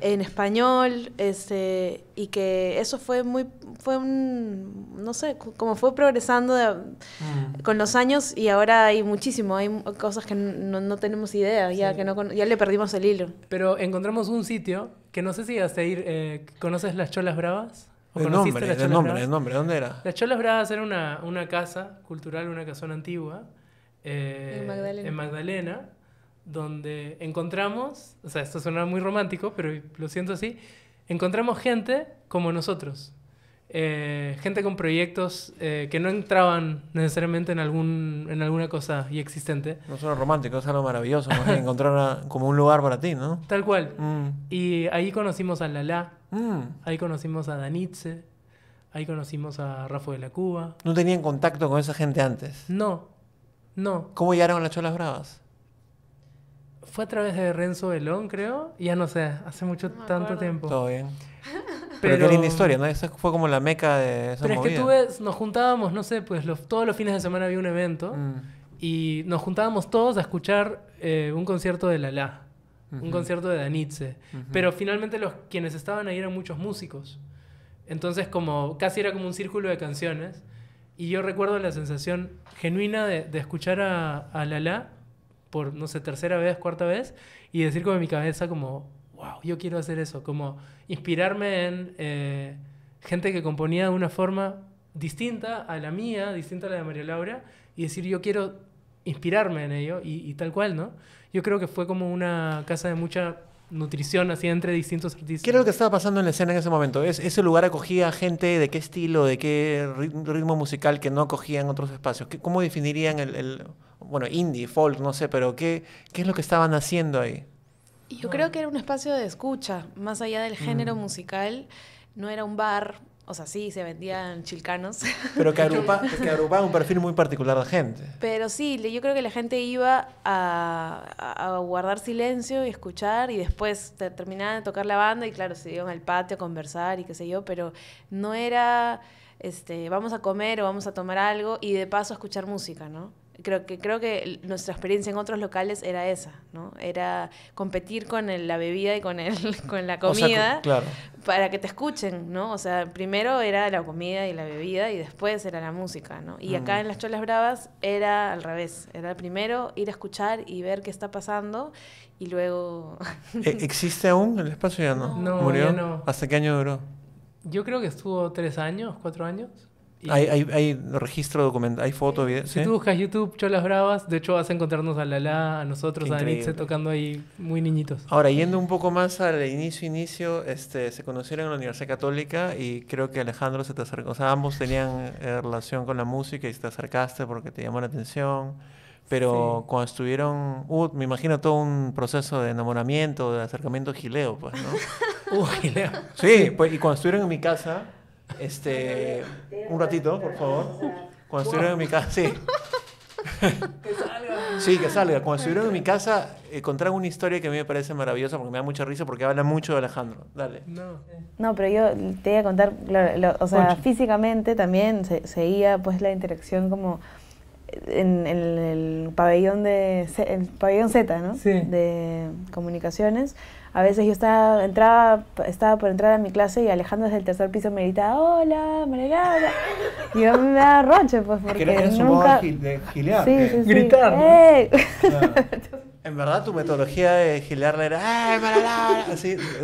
en español, este, y que eso fue muy, fue un, no sé, como fue progresando mm. con los años y ahora hay muchísimo, hay cosas que no, tenemos idea, ya que ya le perdimos el hilo. Pero encontramos un sitio que no sé si hasta ir, eh, ¿conoces las Cholas Bravas? de el nombre, las nombre, nombre, ¿dónde era? Las Cholas Bravas era una, casa cultural, una casona antigua eh, en, Magdalena. donde encontramos, o sea, esto suena muy romántico, pero lo siento así, encontramos gente como nosotros, eh, gente con proyectos eh, que no entraban necesariamente en, algún, en alguna cosa y existente. No solo romántico, es algo maravilloso, encontrar como un lugar para ti, ¿no? Tal cual. Mm. Y ahí conocimos a Lala, mm. ahí conocimos a Danitze, ahí conocimos a Rafa de la Cuba. ¿No tenían contacto con esa gente antes? No, no. ¿Cómo llegaron las Cholas Bravas? Fue a través de Renzo Belón, creo. Ya no sé, hace mucho tanto tiempo. Todo bien. Pero, qué linda historia, ¿no? Esa fue como la meca de Pero es que tú ves, nos juntábamos, no sé, pues todos los fines de semana había un evento mm. y nos juntábamos todos a escuchar eh, un concierto de Lala, un concierto de Danitze. Pero finalmente los quienes estaban ahí eran muchos músicos. Entonces como casi era como un círculo de canciones y yo recuerdo la sensación genuina de, escuchar a, a Lala por, no sé, tercera vez, cuarta vez y decir con mi cabeza como, wow, yo quiero hacer eso, como inspirarme en eh, gente que componía de una forma distinta a la mía, distinta a la de María Laura, y decir, yo quiero inspirarme en ello, y, tal cual, ¿no? Yo creo que fue como una casa de mucha nutrición así entre distintos artistas. ¿Qué era lo que estaba pasando en la escena en ese momento? ¿Es, ¿Ese lugar acogía gente de qué estilo, de qué ritmo musical que no en otros espacios? ¿Cómo definirían el, el, bueno, indie, folk, no sé, pero ¿qué, qué es lo que estaban haciendo ahí? yo creo que era un espacio de escucha, más allá del género mm. musical, no era un bar, o sea, sí, se vendían chilcanos. Pero que, que agrupaba un perfil muy particular de gente. Pero sí, yo creo que la gente iba a, guardar silencio y escuchar y después terminaban de tocar la banda y claro, se iban al patio a conversar y qué sé yo, pero no era, este, vamos a comer o vamos a tomar algo y de paso a escuchar música, ¿no? creo que, creo que nuestra experiencia en otros locales era esa, ¿no? Era competir con la bebida y con, el, con la comida para que te escuchen, ¿no? O sea, primero era la comida y la bebida y después era la música, ¿no? Y acá mm. en Las Cholas Bravas era al revés, era primero ir a escuchar y ver qué está pasando y luego... ¿E-, ¿Existe aún el espacio? Ya no. no ¿Murió? no. ¿Hasta qué año duró? Yo creo que estuvo tres años, cuatro años hay, hay, registro documental, hay fotos, eh, videos. Si tú buscas YouTube, Cholas Bravas, de hecho vas a encontrarnos a Lala, a nosotros, a Anitze tocando ahí muy niñitos. Ahora, yendo un poco más al inicio, inicio, este, se conocieron en la Universidad Católica y creo que Alejandro se te acercó, o sea, ambos tenían eh, relación con la música y te acercaste porque te llamó la atención. Pero cuando estuvieron, me imagino todo un proceso de enamoramiento, de acercamiento gileo, pues, ¿no? gileo. Sí, pues, y cuando estuvieron en mi casa, este, un ratito, por favor. Cuando estuvieron en mi casa, sí. Que salga. Sí, que salga. Cuando estuvieron en mi casa, encontraron eh, una historia que a mí me parece maravillosa porque me da mucha risa porque habla mucho de Alejandro. Dale. No, no pero yo te iba a contar, o sea, físicamente también se, seguía pues la interacción como en, el pabellón de el pabellón Z, ¿no? Sí. De comunicaciones a veces yo estaba, entraba, estaba por entrar a mi clase y Alejandro desde el tercer piso me gritaba, hola, malala Y yo me da roche, pues, porque era su nunca... de gilear. Sí, eh. sí, sí. Gritar, eh. En verdad, tu metodología de gilear era ¡Ay, Maralá!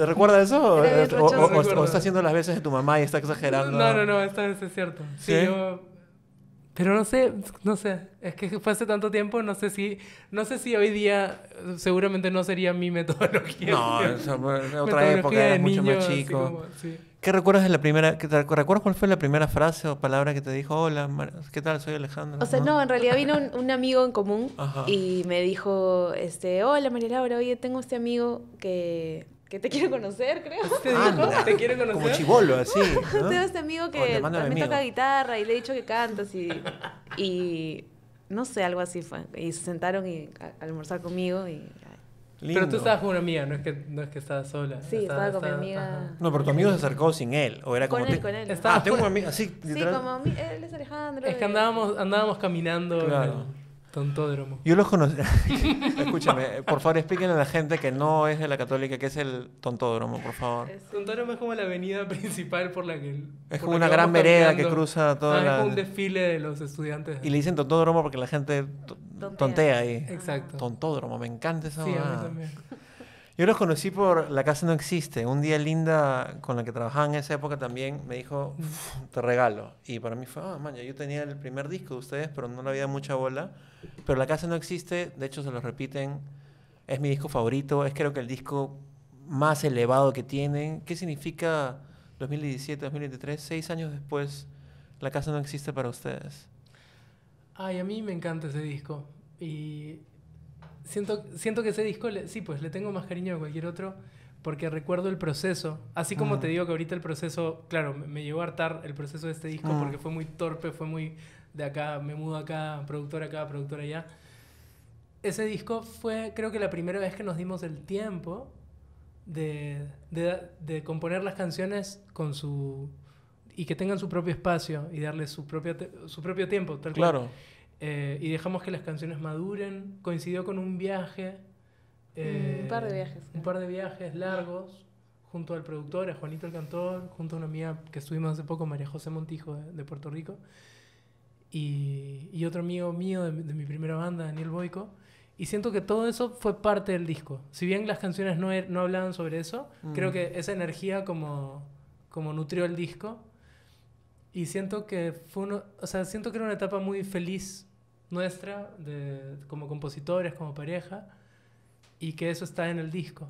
¿Recuerda eso? O, está haciendo las veces de tu mamá y está exagerando. No, no, no, está es cierto. Sí, ¿Sí? yo pero no sé, no sé, es que fue hace tanto tiempo, no sé si, no sé si hoy día seguramente no sería mi metodología. No, otra época era mucho más chico. ¿Qué recuerdas de la primera, recuerdas cuál fue la primera frase o palabra que te dijo, hola, ¿qué tal? Soy Alejandro. O sea, no, en realidad vino un, amigo en común y me dijo, este, hola María Laura, oye, tengo este amigo que que te quiero conocer, creo. Pues ah, dijo te quiero conocer. Como chivolo, así. ¿no? Tengo este amigo que también toca guitarra y le he dicho que cantas y, y no sé, algo así fue. Y se sentaron y a, almorzar conmigo y... Pero tú estabas con una amiga, no es que, no es que estabas sola. Sí, estaba, con mi amiga. No, pero tu amigo se acercó sin él. O era con él, con él. ah, tengo un amigo, así. Sí, literal. como él es Alejandro. Es que andábamos, andábamos caminando. Claro. Tontódromo. Yo los conocí. Escúchame, por favor, explíquenle a la gente que no es de la Católica, que es el Tontódromo, por favor. El tontódromo es como la avenida principal por la que. Es como una gran vereda que cruza toda ah, la. Es como un desfile de los estudiantes. Y le dicen Tontódromo porque la gente tontea, ahí. Exacto. Tontódromo, me encanta esa Sí, a mí también. Yo los conocí por La Casa No Existe. Un día Linda, con la que trabajaba en esa época también, me dijo, te regalo. Y para mí fue, ah, yo tenía el primer disco de ustedes, pero no le había mucha bola. Pero La Casa No Existe, de hecho se los repiten, es mi disco favorito, es creo que el disco más elevado que tienen. ¿Qué significa 2017, 2023, seis años después, La Casa No Existe para ustedes? Ay, a mí me encanta ese disco. Y siento, siento que ese disco, sí, pues le tengo más cariño que cualquier otro porque recuerdo el proceso. Así como te ah. digo que ahorita el proceso, claro, me, llegó llevó a hartar el proceso de este disco ah. porque fue muy torpe, fue muy de acá, me mudo acá, productor acá, productor allá. Ese disco fue, creo que la primera vez que nos dimos el tiempo de, de, de componer las canciones con su y que tengan su propio espacio y darle su propio, su propio tiempo. Tal claro. Eh, y dejamos que las canciones maduren. Coincidió con un viaje. Mm, un par de eh, viajes. Un par de viajes largos junto al productor, a Juanito el Cantor, junto a una amiga que estuvimos hace poco, María José Montijo de, Puerto Rico, y, y, otro amigo mío de, mi primera banda, Daniel Boico. Y siento que todo eso fue parte del disco. Si bien las canciones no, er, no hablaban sobre eso, mm. creo que esa energía como, como nutrió el disco. Y siento que fue uno, o sea, siento que era una etapa muy feliz nuestra, como compositores, como pareja, y que eso está en el disco.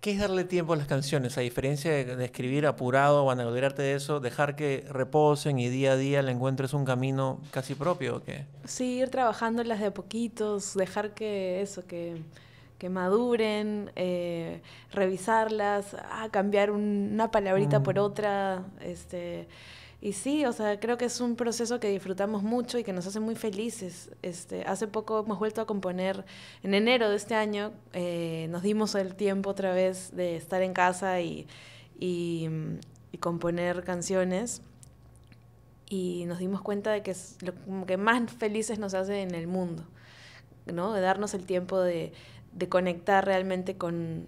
¿Qué es darle tiempo a las canciones? A diferencia de, escribir apurado, vanagloriarte de eso, dejar que reposen y día a día le encuentres un camino casi propio o qué? Sí, ir trabajándolas de a poquitos, dejar que eso, que, maduren, eh, revisarlas, ah, cambiar una palabrita mm. por otra, este y sí, o sea, creo que es un proceso que disfrutamos mucho y que nos hace muy felices. Este, hace poco hemos vuelto a componer, en enero de este año eh, nos dimos el tiempo otra vez de estar en casa y, componer canciones y nos dimos cuenta de que es lo que más felices nos hace en el mundo, ¿no? De darnos el tiempo de, conectar realmente con,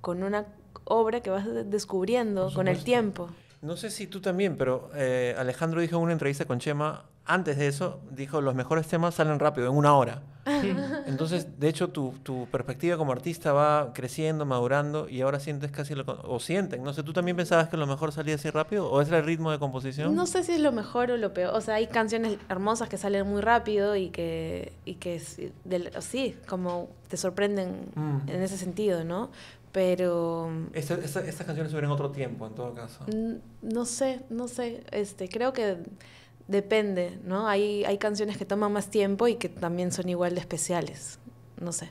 con una obra que vas descubriendo con el tiempo. No sé si tú también, pero eh, Alejandro dijo en una entrevista con Chema, antes de eso, dijo, los mejores temas salen rápido, en una hora. Entonces, de hecho, tu, perspectiva como artista va creciendo, madurando, y ahora sientes casi lo... o sienten, no sé, ¿tú también pensabas que lo mejor salía así rápido? ¿O es el ritmo de composición? No sé si es lo mejor o lo peor. O sea, hay canciones hermosas que salen muy rápido y que, y que sí, como te sorprenden mm. en ese sentido, ¿no? pero... Mm, Estas canciones sobre canciones otro tiempo, en todo caso. No sé, no sé. Este, creo que depende, ¿no? Hay, canciones que toman más tiempo y que también son igual de especiales. No sé.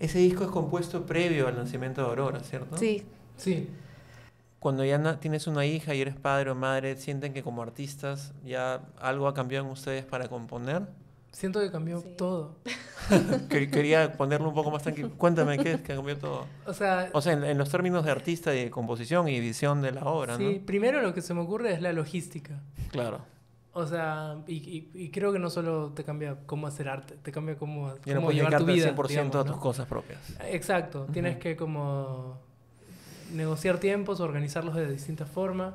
Ese disco es compuesto previo al nacimiento de Aurora, ¿cierto? Sí. Sí. Cuando ya tienes una hija y eres padre o madre, ¿sienten que como artistas ya algo ha cambiado en ustedes para componer? Siento que cambió todo. Quería ponerlo un poco más tranquilo. Cuéntame, ¿qué es que cambió todo? O sea, o sea en, los términos de artista, de composición y edición de la obra, sí, primero lo que se me ocurre es la logística. Claro. O sea, y, creo que no solo te cambia cómo hacer arte, te cambia cómo, y no llevar tu vida. 100% a tus cosas propias. Exacto. Tienes que como negociar tiempos, organizarlos de distintas formas.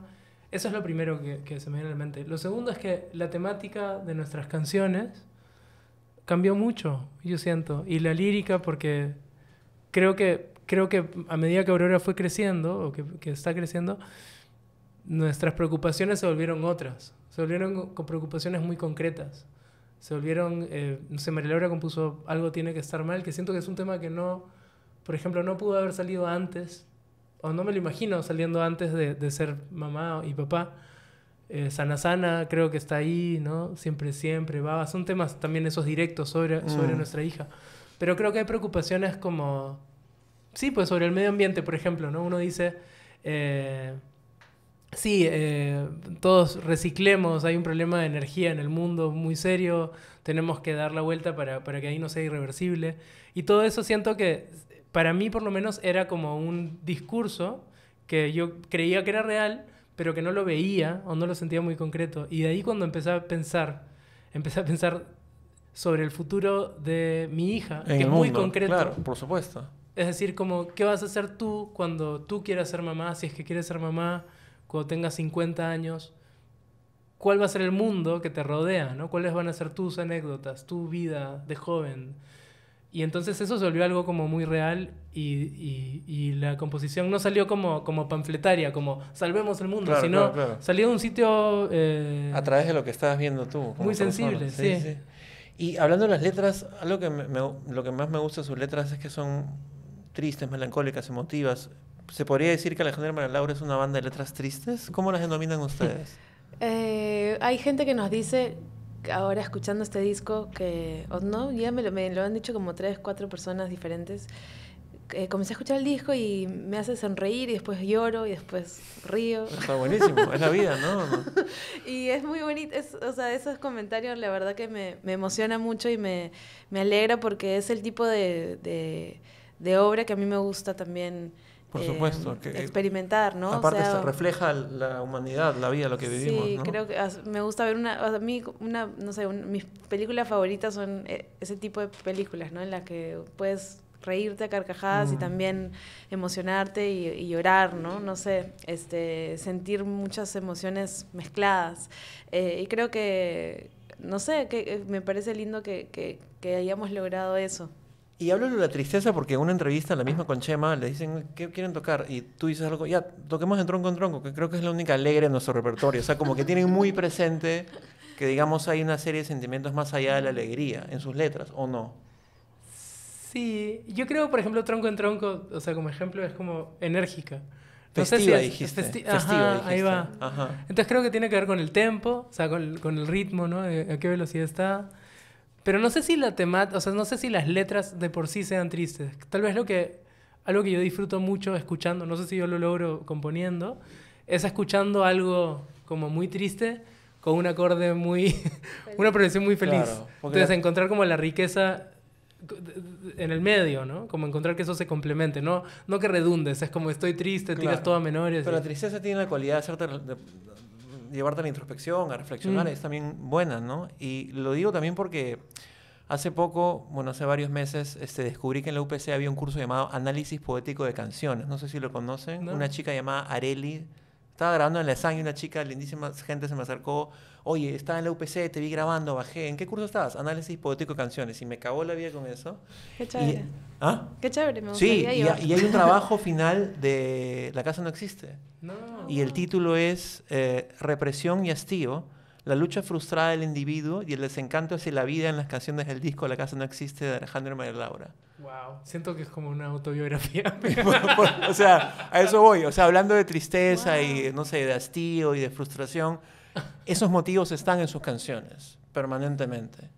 Eso es lo primero que, que se me viene a la mente. Lo segundo es que la temática de nuestras canciones cambió mucho, yo siento. Y la lírica, porque creo que, creo que a medida que Aurora fue creciendo, o que, está creciendo, nuestras preocupaciones se volvieron otras. Se volvieron con preocupaciones muy concretas. Se volvieron, no eh, sé, María Laura compuso Algo tiene que estar mal, que siento que es un tema que no, por ejemplo, no pudo haber salido antes, o no me lo imagino saliendo antes de, de ser mamá y papá eh, sana Sana creo que está ahí, ¿no? Siempre, siempre, va. Son temas también esos directos sobre, mm. nuestra hija. Pero creo que hay preocupaciones como... Sí, pues sobre el medio ambiente, por ejemplo, ¿no? Uno dice... Eh, sí, eh, todos reciclemos, hay un problema de energía en el mundo muy serio, tenemos que dar la vuelta para, que ahí no sea irreversible. Y todo eso siento que para mí por lo menos era como un discurso que yo creía que era real, pero que no lo veía o no lo sentía muy concreto. Y de ahí cuando empecé a pensar, empecé a pensar sobre el futuro de mi hija, que el es muy concreto. Claro, por supuesto. Es decir, como, ¿qué vas a hacer tú cuando tú quieras ser mamá? Si es que quieres ser mamá, cuando tengas 50 años. ¿Cuál va a ser el mundo que te rodea? ¿no? ¿Cuáles van a ser tus anécdotas, tu vida de joven? Y entonces eso se volvió algo como muy real y, la composición no salió como, como panfletaria, como salvemos el mundo, sino salió de un sitio... Eh, a través de lo que estabas viendo tú. Muy sensible, sí, Y hablando de las letras, algo que lo que más me gusta de sus letras es que son tristes, melancólicas, emotivas. ¿Se podría decir que Alejandra Laura es una banda de letras tristes? ¿Cómo las denominan ustedes? Eh, hay gente que nos dice ahora escuchando este disco, que, o no, ya me lo, me lo, han dicho como tres, cuatro personas diferentes, eh, comencé a escuchar el disco y me hace sonreír y después lloro y después río. Está buenísimo, es la vida, ¿no? y es muy bonito, o sea, esos comentarios la verdad que me, me emociona mucho y me, me, alegra porque es el tipo de, de, de obra que a mí me gusta también por em, supuesto. experimentar, ¿no? Aparte, se refleja la humanidad, la vida, lo que vivimos. Sí, creo que me gusta ver una. a mí, una, no sé, mis películas favoritas son eh, ese tipo de películas, ¿no? En las que puedes reírte a carcajadas y mm. también emocionarte y, llorar, ¿no? No sé, este, sentir muchas emociones mezcladas. Eh, y creo que, no sé, que eh, me parece lindo que hayamos logrado eso. Y hablo de la tristeza porque en una entrevista, la misma con Chema, le dicen, ¿qué quieren tocar? Y tú dices algo, ya, toquemos en tronco en tronco, que creo que es la única alegre en nuestro repertorio. O sea, como que tienen muy presente que, digamos, hay una serie de sentimientos más allá de la alegría en sus letras, ¿o no? Sí, yo creo, por ejemplo, tronco en tronco, o sea, como ejemplo, es como enérgica. festiva, dijiste. festiva, ahí va. Entonces creo que tiene que ver con el tempo, o sea, con, con el ritmo, ¿no? Eh, a qué velocidad está. Pero no sé si la o sea, no sé si las letras de por sí sean tristes. Tal vez lo que, algo que yo disfruto mucho escuchando, no sé si yo lo logro componiendo, es escuchando algo como muy triste con un acorde muy, una progresión muy feliz. Entonces, encontrar como la riqueza en el medio, ¿no? Como encontrar que eso se complemente, no, no que redundes, es como estoy triste, tiras todo a menores. Pero la tristeza tiene la cualidad de hacerte, llevarte a la introspección, a reflexionar, mm. es también buena, ¿no? Y lo digo también porque hace poco, bueno, hace varios meses, este, descubrí que en la UPC había un curso llamado Análisis Poético de Canciones. No sé si lo conocen. Una chica llamada Areli. Estaba grabando en la sangre una chica lindísima, gente se me acercó oye, estaba en la UPC, te vi grabando, bajé, ¿en qué curso estabas? Análisis poético de canciones, y me acabó la vida con eso. Qué chévere. ¿Ah? Qué chévere, me Sí, y, hay un trabajo final de La Casa No Existe. No. Y el título es eh, Represión y Hastío, la lucha frustrada del individuo y el desencanto hacia la vida en las canciones del disco La Casa No Existe de Alejandro María Laura. Wow, siento que es como una autobiografía. o sea, a eso voy. O sea, hablando de tristeza y, no sé, de hastío y de frustración, esos motivos están en sus canciones, permanentemente.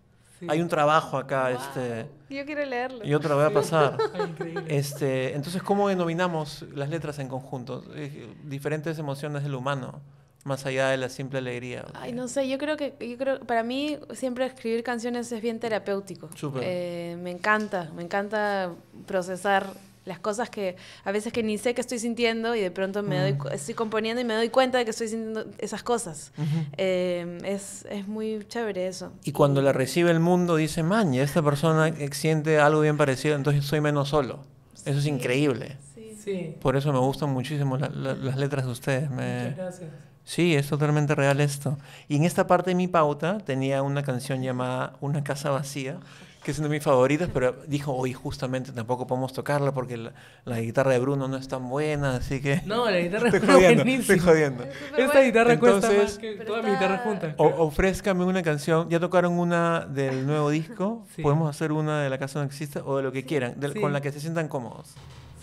Hay un trabajo acá. Este, Yo quiero leerlo. Y otra voy a pasar. este, entonces, ¿cómo denominamos las letras en conjunto? Eh, diferentes emociones del humano más allá de la simple alegría. Ay, no sé, yo creo que yo creo, para mí siempre escribir canciones es bien terapéutico. Súper. Eh, me encanta, me encanta procesar las cosas que a veces que ni sé que estoy sintiendo y de pronto me mm. estoy componiendo y me doy cuenta de que estoy sintiendo esas cosas. Eh, es, muy chévere eso. Y cuando la recibe el mundo dice, man, esta persona siente algo bien parecido, entonces soy menos solo. eso es increíble. Sí. Por eso me gustan muchísimo las letras de ustedes. Muchas gracias. Sí, es totalmente real esto. Y en esta parte de mi pauta tenía una canción llamada Una casa vacía que es una de mis favoritas, pero dijo, hoy justamente tampoco podemos tocarla porque la, guitarra de Bruno no es tan buena, así que... No, la guitarra es Bruno Estoy jodiendo. Esta guitarra cuesta más que todas mis guitarras juntas. ofrézcame una canción, ya tocaron una del nuevo disco, podemos hacer una de La Casa No Existe o de lo que quieran, con la que se sientan cómodos.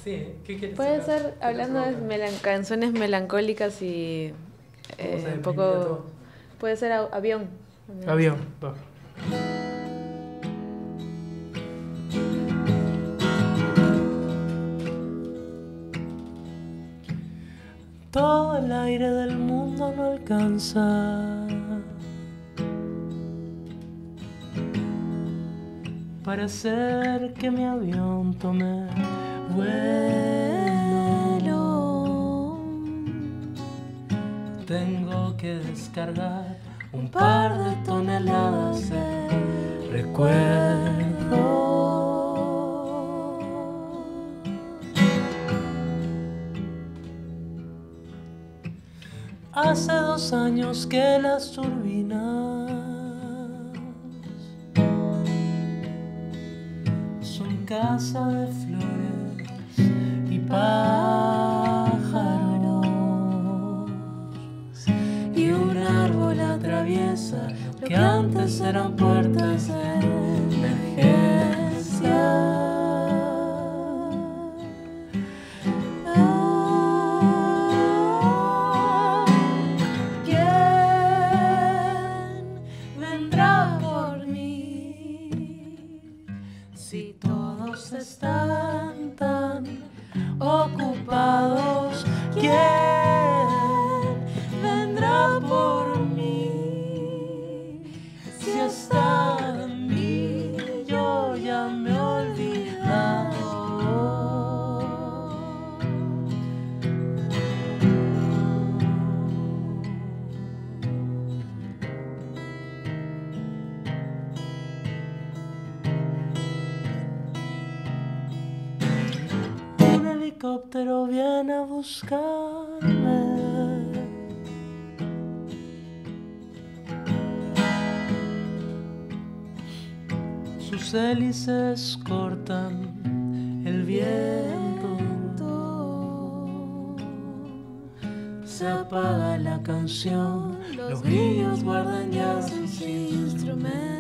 Sí, ¿qué quieres Puede ser, hablando de canciones melancólicas y eh, un poco... Puede ser avión. Avión, va. todo el aire del mundo no alcanza para hacer que mi avión tome vuelo. Tengo que descargar un par de toneladas de recuerdos. hace dos años que las turbinas son casa de flores y pájaros y un árbol atraviesa que antes eran puertas de emergencia. helicóptero viene a buscarme. Sus hélices cortan el viento. Se apaga la canción, los grillos guardan ya sus instrumentos.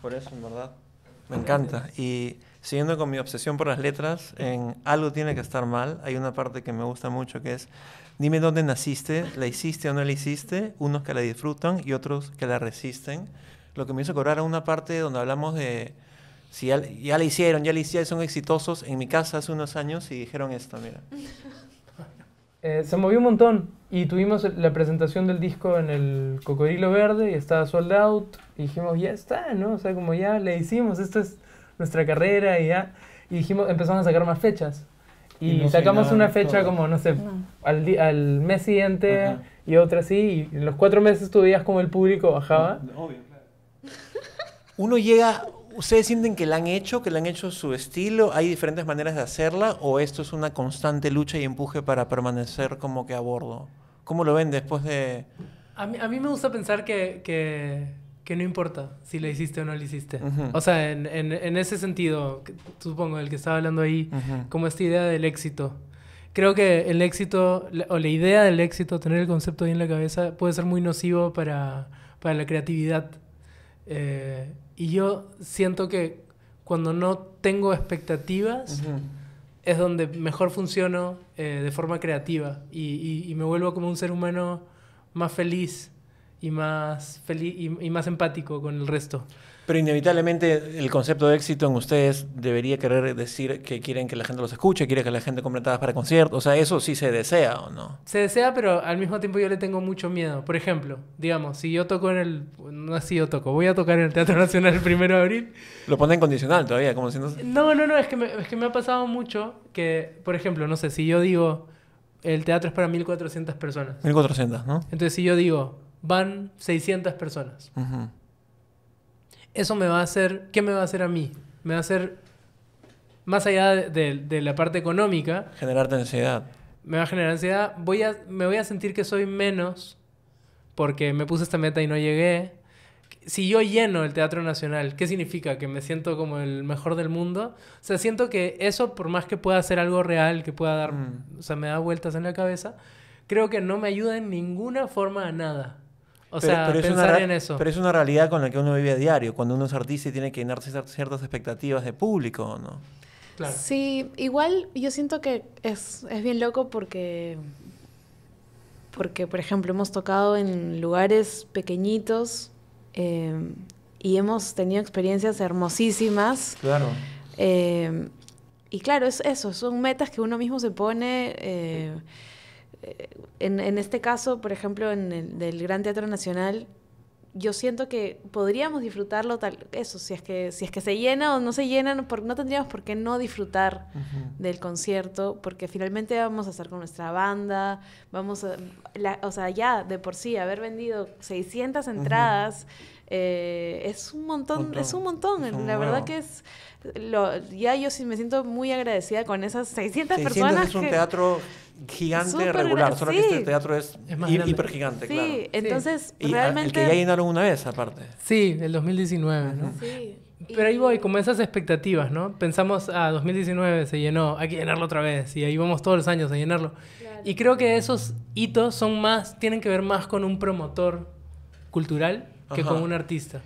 por eso, en verdad. Me encanta. Y siguiendo con mi obsesión por las letras, en Algo tiene que estar mal, hay una parte que me gusta mucho que es, dime dónde naciste, la hiciste o no la hiciste, unos que la disfrutan y otros que la resisten. Lo que me hizo cobrar a una parte donde hablamos de, si ya, la hicieron, ya la hicieron, son exitosos, en mi casa hace unos años y dijeron esto, mira. Eh, se movió un montón. Y tuvimos la presentación del disco en el Cocodrilo Verde y estaba sold out. Y dijimos, ya está, ¿no? O sea, como ya le hicimos, esta es nuestra carrera y ya. Y dijimos, empezamos a sacar más fechas. Y, sacamos una fecha como, no sé, Al, mes siguiente y otra así. Y en los cuatro meses tú veías como el público bajaba. Obvio, claro. Uno llega, ¿Ustedes sienten que la han hecho, que la han hecho su estilo? ¿Hay diferentes maneras de hacerla? ¿O esto es una constante lucha y empuje para permanecer como que a bordo? ¿Cómo lo ven después de...? A mí, me gusta pensar que, que, no importa si lo hiciste o no lo hiciste. O sea, en, en, ese sentido, supongo, el que estaba hablando ahí, como esta idea del éxito. Creo que el éxito, o la idea del éxito, tener el concepto ahí en la cabeza, puede ser muy nocivo para, para la creatividad. Eh, y yo siento que cuando no tengo expectativas es donde mejor funciono eh, de forma creativa y, me vuelvo como un ser humano más feliz y más, feliz y más empático con el resto. Pero inevitablemente el concepto de éxito en ustedes debería querer decir que quieren que la gente los escuche, quieren que la gente compre entradas para conciertos. O sea, eso sí se desea o no. Se desea, pero al mismo tiempo yo le tengo mucho miedo. Por ejemplo, digamos, si yo toco en el... No así yo toco, voy a tocar en el Teatro Nacional el 1 de abril. Lo en condicional todavía, como no... No, no, no, es que, me, es que me ha pasado mucho que, por ejemplo, no sé, si yo digo, el teatro es para 1.400 personas. 1.400, ¿no? Entonces si yo digo, van 600 personas eso me va a hacer, ¿qué me va a hacer a mí? Me va a hacer, más allá de, la parte económica... Generarte ansiedad. Me va a generar ansiedad, voy a, me voy a sentir que soy menos porque me puse esta meta y no llegué. Si yo lleno el Teatro Nacional, ¿qué significa? ¿Que me siento como el mejor del mundo? O sea, siento que eso, por más que pueda ser algo real, que pueda dar, mm. o sea, me da vueltas en la cabeza, creo que no me ayuda en ninguna forma a nada. O sea, pensar en eso. Pero es una realidad con la que uno vive a diario. Cuando uno es artista y tiene que llenarse ciertas expectativas de público, ¿no? Sí, igual yo siento que es, bien loco porque, porque, por ejemplo, hemos tocado en lugares pequeñitos eh, y hemos tenido experiencias hermosísimas. Claro. Eh, y claro, es eso, son metas que uno mismo se pone. Eh, eh, en, este caso, por ejemplo, en el Gran Teatro Nacional, yo siento que podríamos disfrutarlo tal, eso, si es que, si es que se llena o no se llena, no, tendríamos por qué no disfrutar del concierto, porque finalmente vamos a estar con nuestra banda, vamos a, o sea, ya de por sí haber vendido 600 entradas. Eh, es un montón, es un montón. la verdad que es. ya yo sí me siento muy agradecida con esas 600, personas. Es un teatro gigante regular, solo que este teatro es, hiper gigante, claro. entonces Y realmente... El que ya llenaron una vez, aparte. Sí, el 2019, Pero ahí voy, como esas expectativas, ¿no? Pensamos, a ah, 2019 se llenó, hay que llenarlo otra vez, y ahí vamos todos los años a llenarlo. Y creo que esos hitos son más, tienen que ver más con un promotor cultural que con un artista.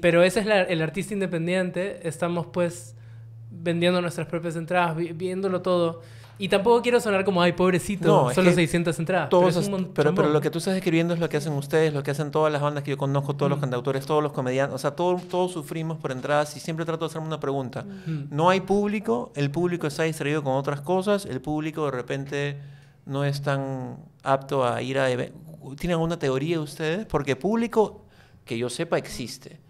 Pero ese es el artista independiente, estamos pues vendiendo nuestras propias entradas, viéndolo todo. Y tampoco quiero sonar como, ay, pobrecito, no, solo 600 entradas. pero, pero, lo que tú estás escribiendo es lo que hacen ustedes, lo que hacen todas las bandas que yo conozco, todos los mm. cantautores, todos los comediantes. O sea, todos, todos sufrimos por entradas y siempre trato de hacerme una pregunta. Mm. No hay público, el público está distraído con otras cosas, el público de repente no es tan apto a ir a... ¿Tienen alguna teoría ustedes? Porque público, que yo sepa, existe.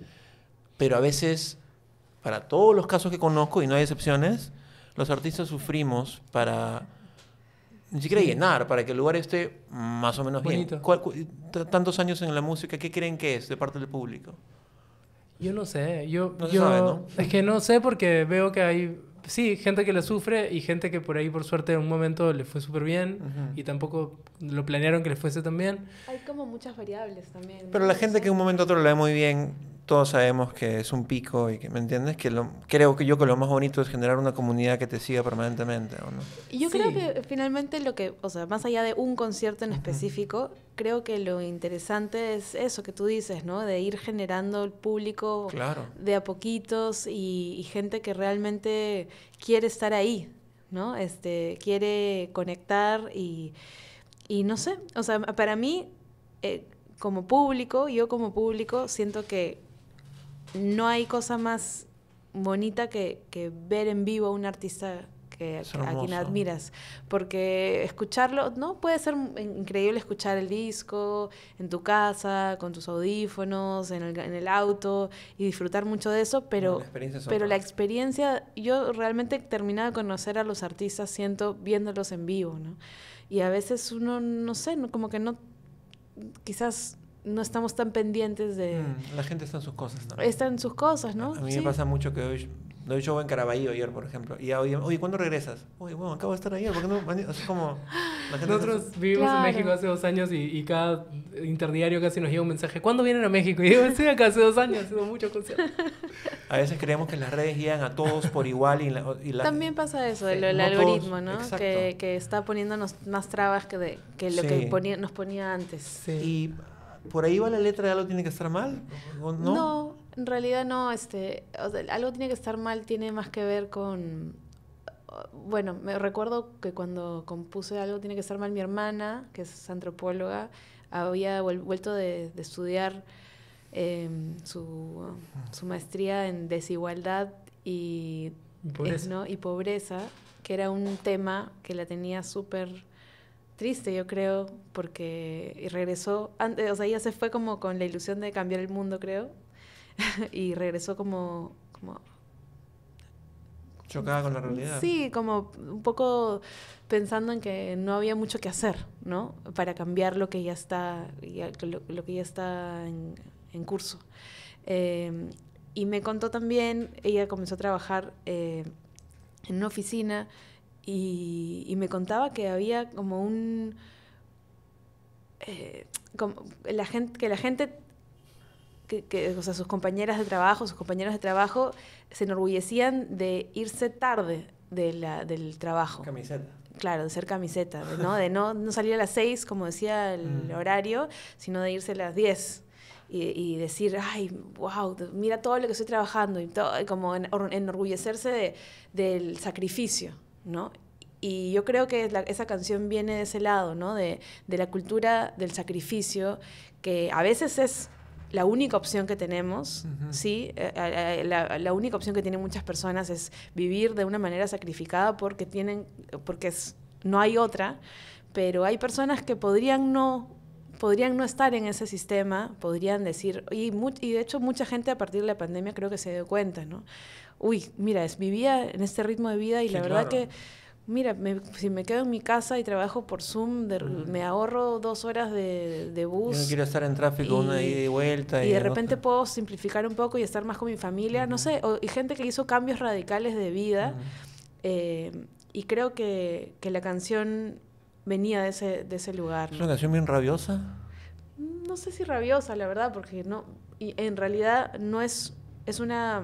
Pero a veces, para todos los casos que conozco, y no hay excepciones, los artistas sufrimos para ni siquiera llenar, para que el lugar esté más o menos bien. tantos años en la música, ¿qué creen que es de parte del público? Yo no sé, yo, no yo es que no sé porque veo que hay sí, gente que la sufre y gente que por ahí, por suerte, en un momento le fue súper bien y tampoco lo planearon que le fuese tan bien. Hay como muchas variables también. Pero la gente que en un momento otro le ve muy bien, todos sabemos que es un pico y que, ¿me entiendes? Que lo, creo que yo que lo más bonito es generar una comunidad que te siga permanentemente, no? Yo creo que finalmente lo que, o sea, más allá de un concierto en específico, creo que lo interesante es eso que tú dices, ¿no? De ir generando el público de a poquitos y, gente que realmente quiere estar ahí, ¿no? Este, quiere conectar y, y no sé, o sea, para mí... Eh, como público, yo como público siento que no hay cosa más bonita que, ver en vivo a un artista que, a quien admiras. Porque escucharlo, ¿no? Puede ser increíble escuchar el disco en tu casa, con tus audífonos, en el, auto y disfrutar mucho de eso, pero, la pero la experiencia, yo realmente terminaba de conocer a los artistas, siento viéndolos en vivo, ¿no? Y a veces uno, no sé, como que no, quizás no estamos tan pendientes de... Mm, la gente está en sus cosas también. Está en sus cosas, ¿no? A mí me pasa mucho que hoy doy show en Caraballo ayer, por ejemplo. Y hoy, oye, ¿cuándo regresas? Oye, bueno, acabo de estar ahí ¿por qué no? Es como... Nosotros vivimos en México hace dos años y, y, cada interdiario casi nos llega un mensaje, ¿cuándo vienen a México? Y digo, estoy acá hace dos años, sido mucho conciertos. A veces creemos que las redes llegan a todos por igual y, la, También pasa eso, el, algoritmo, ¿no? Que, que, está poniéndonos más trabas que, de, que lo que nos ponía antes. Sí por ahí va la letra de algo tiene que estar mal, no? en realidad no, este, algo tiene que estar mal tiene más que ver con bueno, me recuerdo que cuando compuse algo tiene que estar mal mi hermana, que es antropóloga, había vuelto de, estudiar em, su, maestría en desigualdad y y pobreza, que era un tema que la tenía súper triste, yo creo, porque regresó, antes, o sea, ella se fue como con la ilusión de cambiar el mundo, creo, y regresó como, como... Chocada con la realidad. Sí, como un poco pensando en que no había mucho que hacer, ¿no? Para cambiar lo que ya está, lo, que ya está en, curso. Em, y me contó también, ella comenzó a trabajar eh, en una oficina y, me contaba que había como un... Eh, gente, que la gente que, sea, sus compañeras de trabajo, sus compañeros de trabajo se enorgullecían de irse tarde del trabajo. Camiseta. Claro, de ser camiseta, de, ¿no? de no, salir a las seis como decía el mm. horario, sino de irse a las diez Y, decir, ay, wow, mira todo lo que estoy trabajando, y, como enorgullecerse del sacrificio. Y yo creo que esa canción viene de ese lado, De, de la cultura del sacrificio, que a veces es la única opción que tenemos, ¿sí? Eh, eh, eh, la, única opción que tienen muchas personas es vivir de una manera sacrificada porque tienen, porque es, no hay otra, pero hay personas que podrían no podrían no estar en ese sistema, podrían decir, y, y de hecho mucha gente a partir de la pandemia creo que se dio cuenta, ¿no? uy, mira, vivía en este ritmo de vida y la verdad que, mira, si me quedo en mi casa y trabajo por Zoom, me ahorro dos horas de, bus. no quiero estar en tráfico, una ida y vuelta. Y, de repente puedo simplificar un poco y estar más con mi familia, no sé, o, y gente que hizo cambios radicales de vida. Eh, y creo que, la canción venía de ese, de ese lugar. ¿Es una canción bien rabiosa? Mm, no sé si rabiosa, la verdad, porque no, y en realidad no es, es una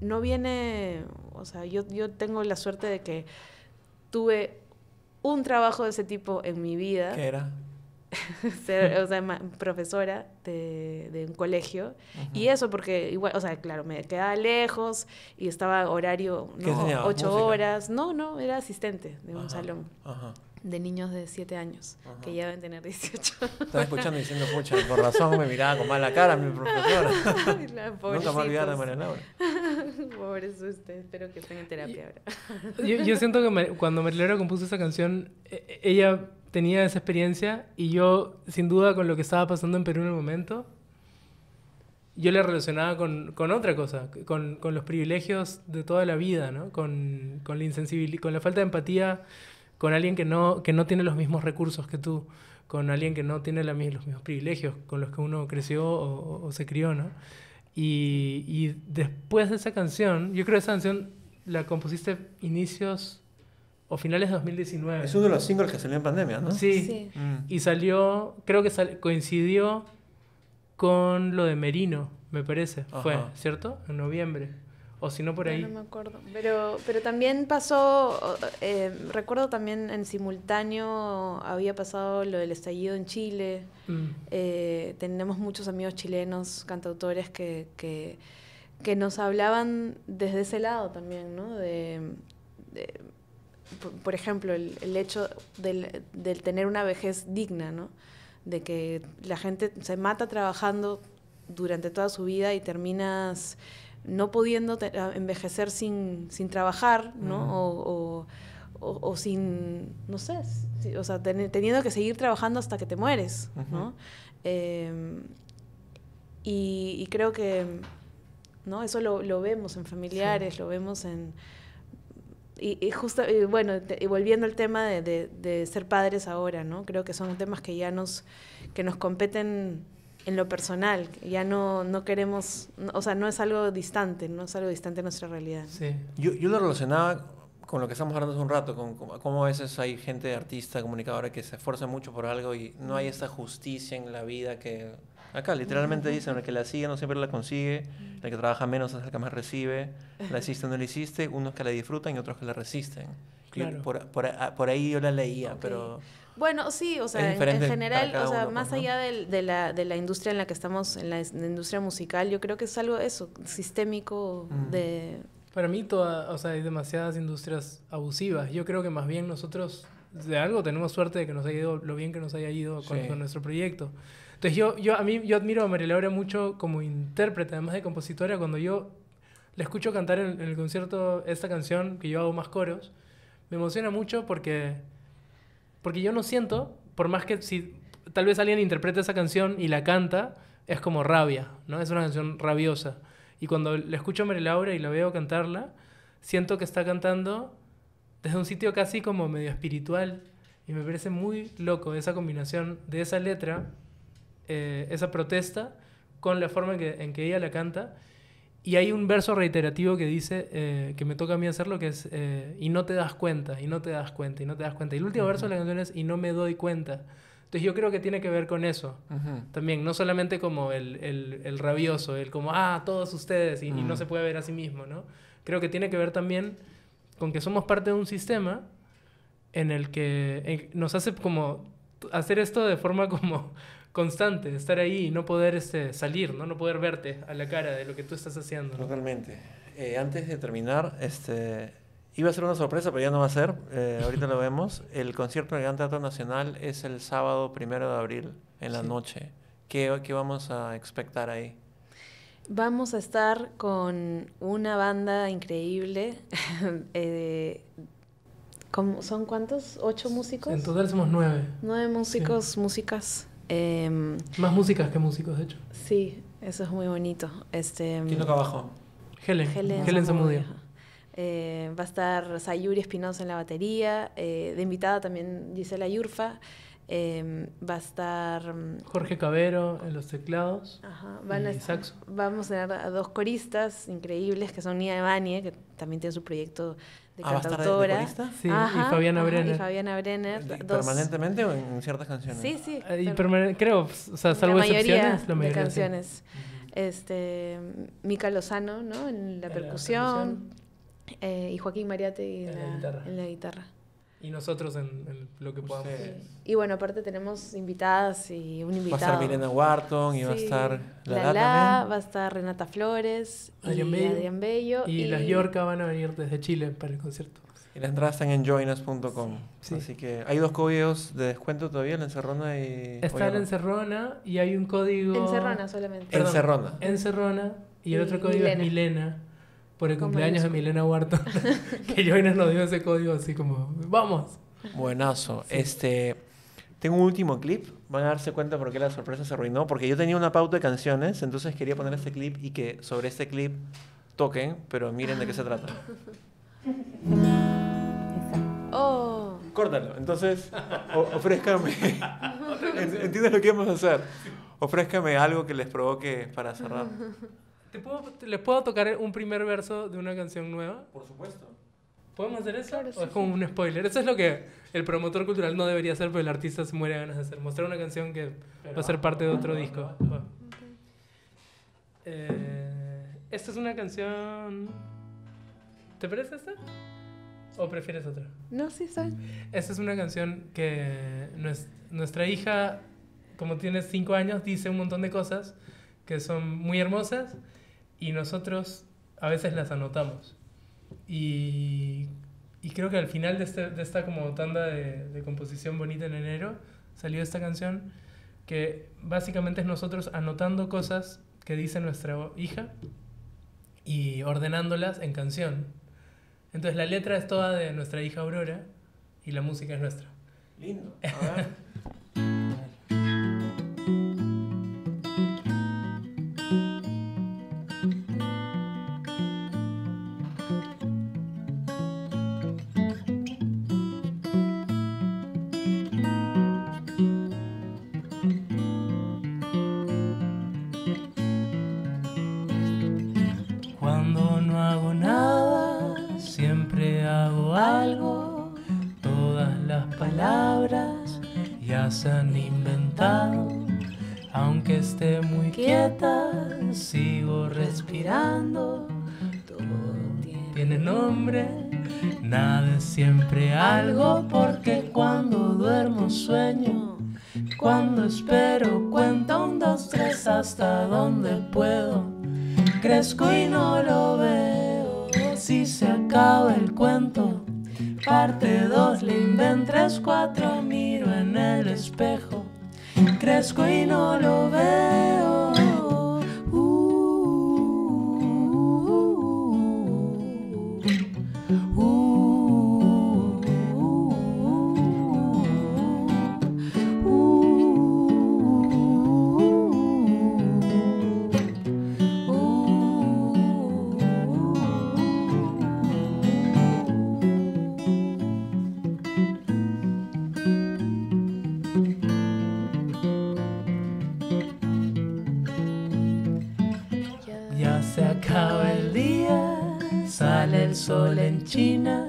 no viene, o sea, yo, yo tengo la suerte de que tuve un trabajo de ese tipo en mi vida. ¿Qué era? ser, o sea, profesora de, un colegio. Y eso porque, igual, o sea, claro, me quedaba lejos y estaba horario, ocho horas. No, no, era asistente de un salón. Ajá de niños de 7 años, que ya deben tener 18. Estaba escuchando y diciendo, pucha, por razón me miraba con mala cara mi profesora. La Nunca me olvidar de María Laura. Pobres espero que estén en terapia ahora. yo, siento que cuando María compuso esa canción, e, e, ella tenía esa experiencia y yo, sin duda, con lo que estaba pasando en Perú en el momento, yo la relacionaba con, con otra cosa, con, con, los privilegios de toda la vida, ¿no? con, con la insensibilidad, con la falta de empatía con alguien que no, que no tiene los mismos recursos que tú, con alguien que no tiene la, los mismos privilegios con los que uno creció o, se crió, ¿no? Y, después de esa canción, yo creo que esa canción la compusiste inicios o finales de 2019. Es uno de los singles que salió en pandemia, ¿no? Sí. sí. Mm. Y salió, creo que coincidió con lo de Merino, me parece. Fue, ¿cierto? En noviembre. O si no por ahí. No, me acuerdo. Pero, pero también pasó, eh, recuerdo también en simultáneo había pasado lo del estallido en Chile. Mm. Eh, tenemos muchos amigos chilenos, cantautores que, que, nos hablaban desde ese lado también, ¿no? De, por, ejemplo, el, hecho del, del, tener una vejez digna, ¿no? De que la gente se mata trabajando durante toda su vida y terminas no pudiendo envejecer sin, sin trabajar, ¿no? o, sin, no sé, o sea, teniendo que seguir trabajando hasta que te mueres, ¿no? Em, y, creo que, ¿no? Eso lo, vemos en familiares, lo vemos en... Y, justo, bueno, y volviendo al tema de, de, ser padres ahora, ¿no? Creo que son temas que ya nos, que nos competen en lo personal, ya no, no queremos, o sea, no es algo distante, no es algo distante de nuestra realidad. Sí, yo, yo lo relacionaba con lo que estamos hablando hace un rato, con, cómo a veces hay gente, artista, comunicadora, que se esfuerza mucho por algo y no hay esa justicia en la vida que... Acá literalmente dicen, el que la sigue no siempre la consigue, el que trabaja menos es el que más recibe, la hiciste o no la hiciste, unos que la disfrutan y otros que la resisten. Claro. Por, por, ahí yo la leía, pero... Bueno, sí, o sea, en, general, o sea, pues, más allá de, la, de la industria en la que estamos, en la, industria musical, yo creo que es algo eso, sistémico de... Para mí, toda, o sea, hay demasiadas industrias abusivas. Yo creo que más bien nosotros, de algo, tenemos suerte de que nos haya ido lo bien que nos haya ido con, nuestro proyecto. Entonces, yo, yo, a mí, yo admiro a María Laura mucho como intérprete, además de compositora. Cuando yo la escucho cantar en el concierto esta canción, que yo hago más coros, me emociona mucho porque porque yo no siento, por más que si tal vez alguien interprete esa canción y la canta, es como rabia, ¿no? Es una canción rabiosa. Y cuando la escucho a María Laura y la veo cantarla, siento que está cantando desde un sitio casi como medio espiritual. Y me parece muy loco esa combinación de esa letra, eh, esa protesta, con la forma en que, en que ella la canta. Y hay un verso reiterativo que dice, eh, que me toca a mí hacerlo, que es, eh, y no te das cuenta, y no te das cuenta, y no te das cuenta. Y el último verso de la canción es, y no me doy cuenta. Entonces yo creo que tiene que ver con eso. También, no solamente como el, el, el, rabioso, el como, ah, todos ustedes, y, no se puede ver a sí mismo, ¿no? Creo que tiene que ver también con que somos parte de un sistema en el que nos hace como hacer esto de forma como constante, estar ahí y no poder este, salir, ¿no? no poder verte a la cara de lo que tú estás haciendo. Totalmente. Eh, antes de terminar, este, iba a ser una sorpresa, pero ya no va a ser. Eh, ahorita lo vemos. El concierto del Gran Teatro Nacional es el sábado primero de abril en la noche. ¿Qué, ¿Qué vamos a expectar ahí? Vamos a estar con una banda increíble. Eh, ¿Son cuántos? ¿Ocho músicos? En total somos nueve. Nueve músicos, músicas Em, Más músicas que músicos, de hecho. Sí, eso es muy bonito. Este, em, ¿Quién toca abajo? Helen. Helen, Helen eh, va a estar Sayuri Espinosa en la batería, eh, de invitada también Gisela Yurfa. Em, va a estar mm, Jorge Cabero en los teclados Ajá, Vamos a tener a dos coristas increíbles que son Nia Evanie, que también tiene su proyecto de ah, cantautora. de, sí, y Fabiana ajá, Brenner. Y Fabiana Brenner. ¿Permanentemente o en ciertas canciones? Sí, sí. Ah, y creo, o sea, salvo excepciones, la mayoría. De canciones. Este, Mica Lozano, ¿no? En la percusión. Eh, y Joaquín Mariate en, la, guitarra. En la guitarra. Y nosotros en, lo que podamos. Y bueno, aparte tenemos invitadas y un invitado. Va a estar Milena Wharton y va a estar La, la, va a estar Renata Flores y Bello. Adrián Bello. Y, las Yorca van a venir desde Chile para el concierto. Y las entradas están en joinas.com. Así que hay dos códigos de descuento todavía, en Encerrona y... Está en Encerrona y hay un código... Encerrona solamente. Encerrona. Encerrona y el otro código es Milena por el cumpleaños de Milena Huarto que Joyner nos dio ese código así como, vamos. Buenazo. Este, tengo un último clip, van a darse cuenta por qué la sorpresa se arruinó, porque yo tenía una pauta de canciones, entonces quería poner este clip y que sobre este clip toquen, pero miren de qué se trata. Oh. Córtalo, entonces ofrézcame. ¿Entiendes lo que vamos a hacer? Ofrézcame algo que les provoque para cerrar. ¿Te puedo, ¿Les puedo tocar un primer verso de una canción nueva? Por supuesto. ¿Podemos hacer eso? es como un spoiler? Eso es lo que el promotor cultural no debería hacer, pero pues el artista se muere de ganas de hacer. Mostrar una canción que va a ser parte de otro disco. Eh, esta es una canción... ¿Te parece esta? ¿O prefieres otra? No, sí, está. Esta es una canción que nuestra, hija, como tiene 5 años, dice un montón de cosas que son muy hermosas y nosotros a veces las anotamos. Y, y creo que al final de, este, de esta como tanda de, de, composición bonita en enero salió esta canción que básicamente es nosotros anotando cosas que dice nuestra hija y ordenándolas en canción. Entonces la letra es toda de nuestra hija Aurora y la música es nuestra. Lindo. tiene nombre. Nada es siempre algo porque cuando duermo sueño. Cuando espero cuento un, dos, tres hasta donde puedo. Crezco y no lo veo. Si se acaba el cuento, parte dos, invento tres, cuatro, miro en el espejo. Crezco y no lo veo. sol en China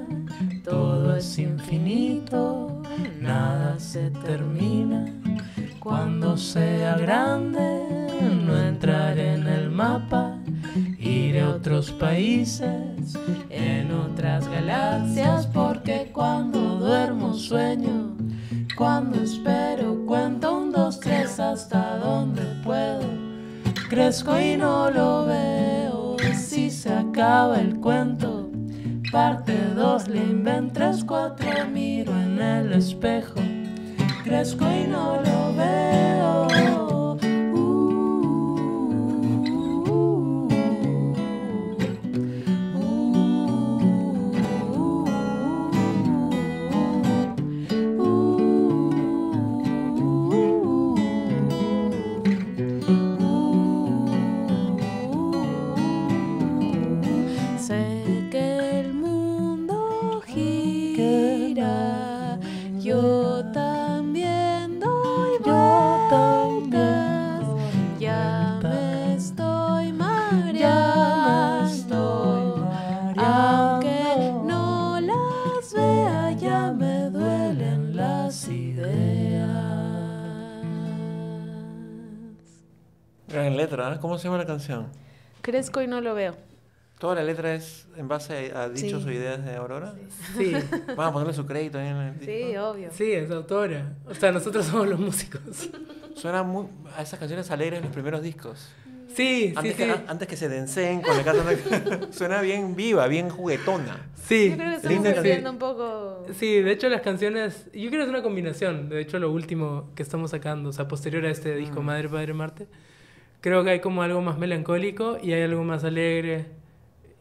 le inventas cuatro, miro en el espejo. y no lo veo. ¿Toda la letra es en base a, dichos o ideas de Aurora? Sí. Vamos a ponerle su crédito en el Sí, obvio. Sí, es autora. O sea, nosotros somos los músicos. Suena muy a esas canciones alegres en los primeros discos. Sí, antes sí, que, sí. Antes que se densen con la casa. suena bien viva, bien juguetona. Sí. Yo creo que estamos un poco... Sí, de hecho las canciones... Yo creo que es una combinación. De hecho, lo último que estamos sacando, o sea, posterior a este disco mm. Madre, Padre, Marte creo que hay como algo más melancólico y hay algo más alegre.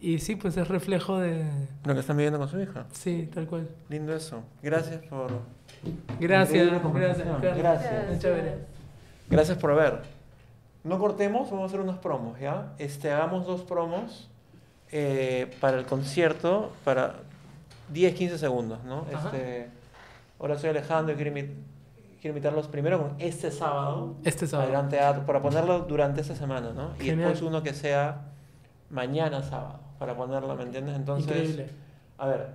Y sí, pues es reflejo de... Lo que están viviendo con su hija. Sí, tal cual. Lindo eso. Gracias por... Gracias, gracias, gracias. Gracias. por ver. No cortemos, vamos a hacer unos promos, ¿ya? Este, hagamos dos promos eh, para el concierto, para 10, 15 segundos, ¿no? Este, hola, soy Alejandro y quiero invitarlos primero con este sábado, este para ponerlo durante esta semana, ¿no? Y después uno que sea mañana sábado, para ponerlo, ¿me entiendes? Entonces, a ver.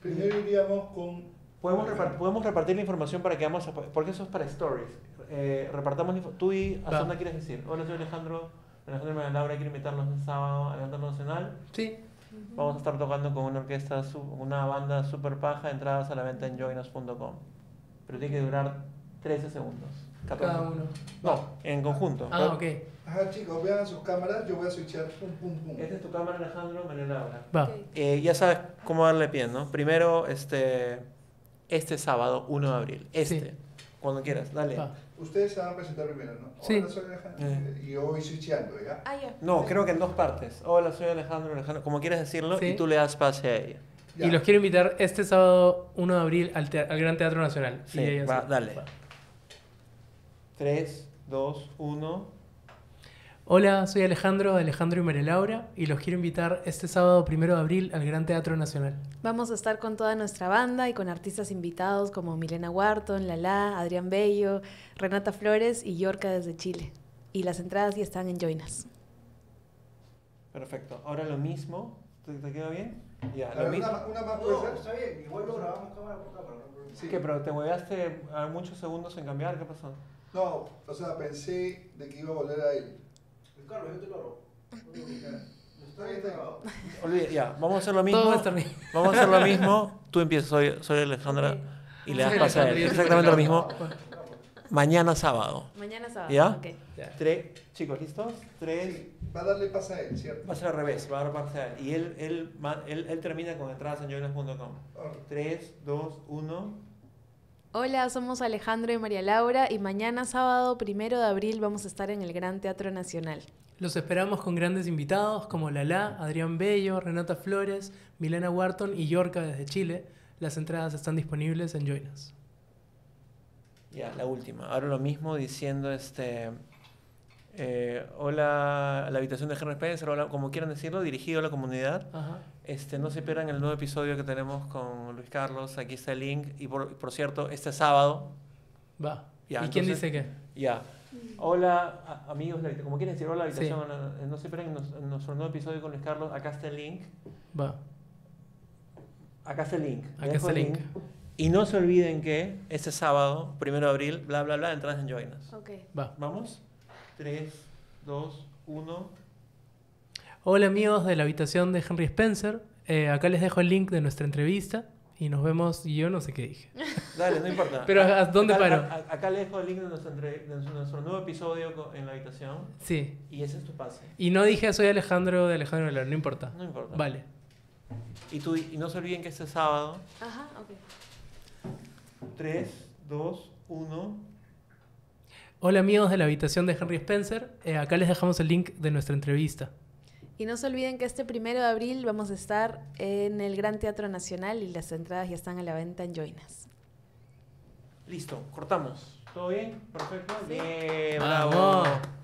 Primero iríamos con... Podemos, repartir, podemos repartir la información para que vamos a... Porque eso es para stories. Eh, repartamos Tú y Asanda quieres decir. Hola, soy Alejandro. Alejandro y Laura quiero invitarlos el sábado a Teatro Nacional. Sí. Vamos a estar tocando con una orquesta, una banda super paja, entradas a la venta en joinos.com pero tiene que durar 13 segundos. Cada uno. No, en conjunto. Ah, ok. Ajá, chicos, vean sus cámaras, yo voy a switchar. Pum, pum, pum. Esta es tu cámara, Alejandro, Manuel ahora. Va. Eh, ya sabes cómo darle pie, ¿no? Primero, este, este sábado, 1 de abril. Este. Cuando quieras, dale. Ustedes se van a presentar primero, ¿no? Sí. Hola, soy Alejandro. Eh. Y yo voy switchando, ah, ¿ya? No, creo que en dos partes. Hola, soy Alejandro, Alejandro, como quieras decirlo, y tú le das pase a ella. Y los quiero invitar este sábado 1 de abril al, Gran Teatro Nacional. Sí, va, dale. 3, 2, 1. Hola, soy Alejandro, Alejandro y María Laura, y los quiero invitar este sábado 1 de abril al Gran Teatro Nacional. Vamos a estar con toda nuestra banda y con artistas invitados como Milena Wharton, Lala, Adrián Bello, Renata Flores y Yorca desde Chile. Y las entradas ya están en Joinas. Perfecto. Ahora lo mismo, ¿Te, te queda bien? Ya, lo mismo. una, más puede ser. está bien, igual lo grabamos cámara por cámara. no Sí. ¿Qué, pero te hueveaste a muchos segundos en cambiar? ¿Qué pasó? No, o sea, pensé de que iba a volver a él. Carlos, yo te lo hago. No Está bien, está ya, vamos a hacer lo mismo. Todo Vamos a hacer lo mismo. Tú empiezas, soy, soy Alejandra, y le das pase a él. Exactamente lo mismo. Mañana sábado. Mañana sábado. ¿Ya? ok. chicos, ¿listos? Tres, va a darle pase a él, ¿cierto? Va a ser al revés, va a dar pase a él. Y él, termina con entradas en joinas.com. 3, 2, 1. Hola, somos Alejandro y María Laura y mañana sábado primero de abril vamos a estar en el Gran Teatro Nacional. Los esperamos con grandes invitados como Lala, Adrián Bello, Renata Flores, Milena Wharton y Yorca desde Chile. Las entradas están disponibles en Joinas. Ya, la última. Ahora lo mismo diciendo este eh, hola la habitación de Henry Spencer, hola, como quieran decirlo, dirigido a la comunidad. Este, no se pierdan el nuevo episodio que tenemos con Luis Carlos, aquí está el link, y por, cierto, este sábado... Va. ¿Y quién dice qué? Ya. Hola amigos, como quieren decirlo, la habitación, no, se pierdan nuestro nuevo episodio con Luis Carlos, acá está el link. Va. Acá está el link. Acá está el link. Y no se olviden que este sábado, primero de abril, bla, bla, bla, entras en Join Us. Ok. Va. ¿Vamos? 3, 2, 1. Hola amigos de la habitación de Henry Spencer. Eh, acá les dejo el link de nuestra entrevista y nos vemos. yo no sé qué dije. Dale, no importa. Pero ¿a dónde acá, paro? acá les dejo el link de nuestro, nuevo episodio en la habitación. Sí. Y ese es tu pase. Y no dije soy Alejandro de Alejandro Velar, no importa. No importa. Vale. Y, tú, y no se olviden que este sábado. Ajá, ok. 3, 2, 1. Hola amigos de la habitación de Henry Spencer, eh, acá les dejamos el link de nuestra entrevista. Y no se olviden que este primero de abril vamos a estar en el Gran Teatro Nacional y las entradas ya están a la venta en Joinas. Listo, cortamos. ¿Todo bien? Perfecto. bravo.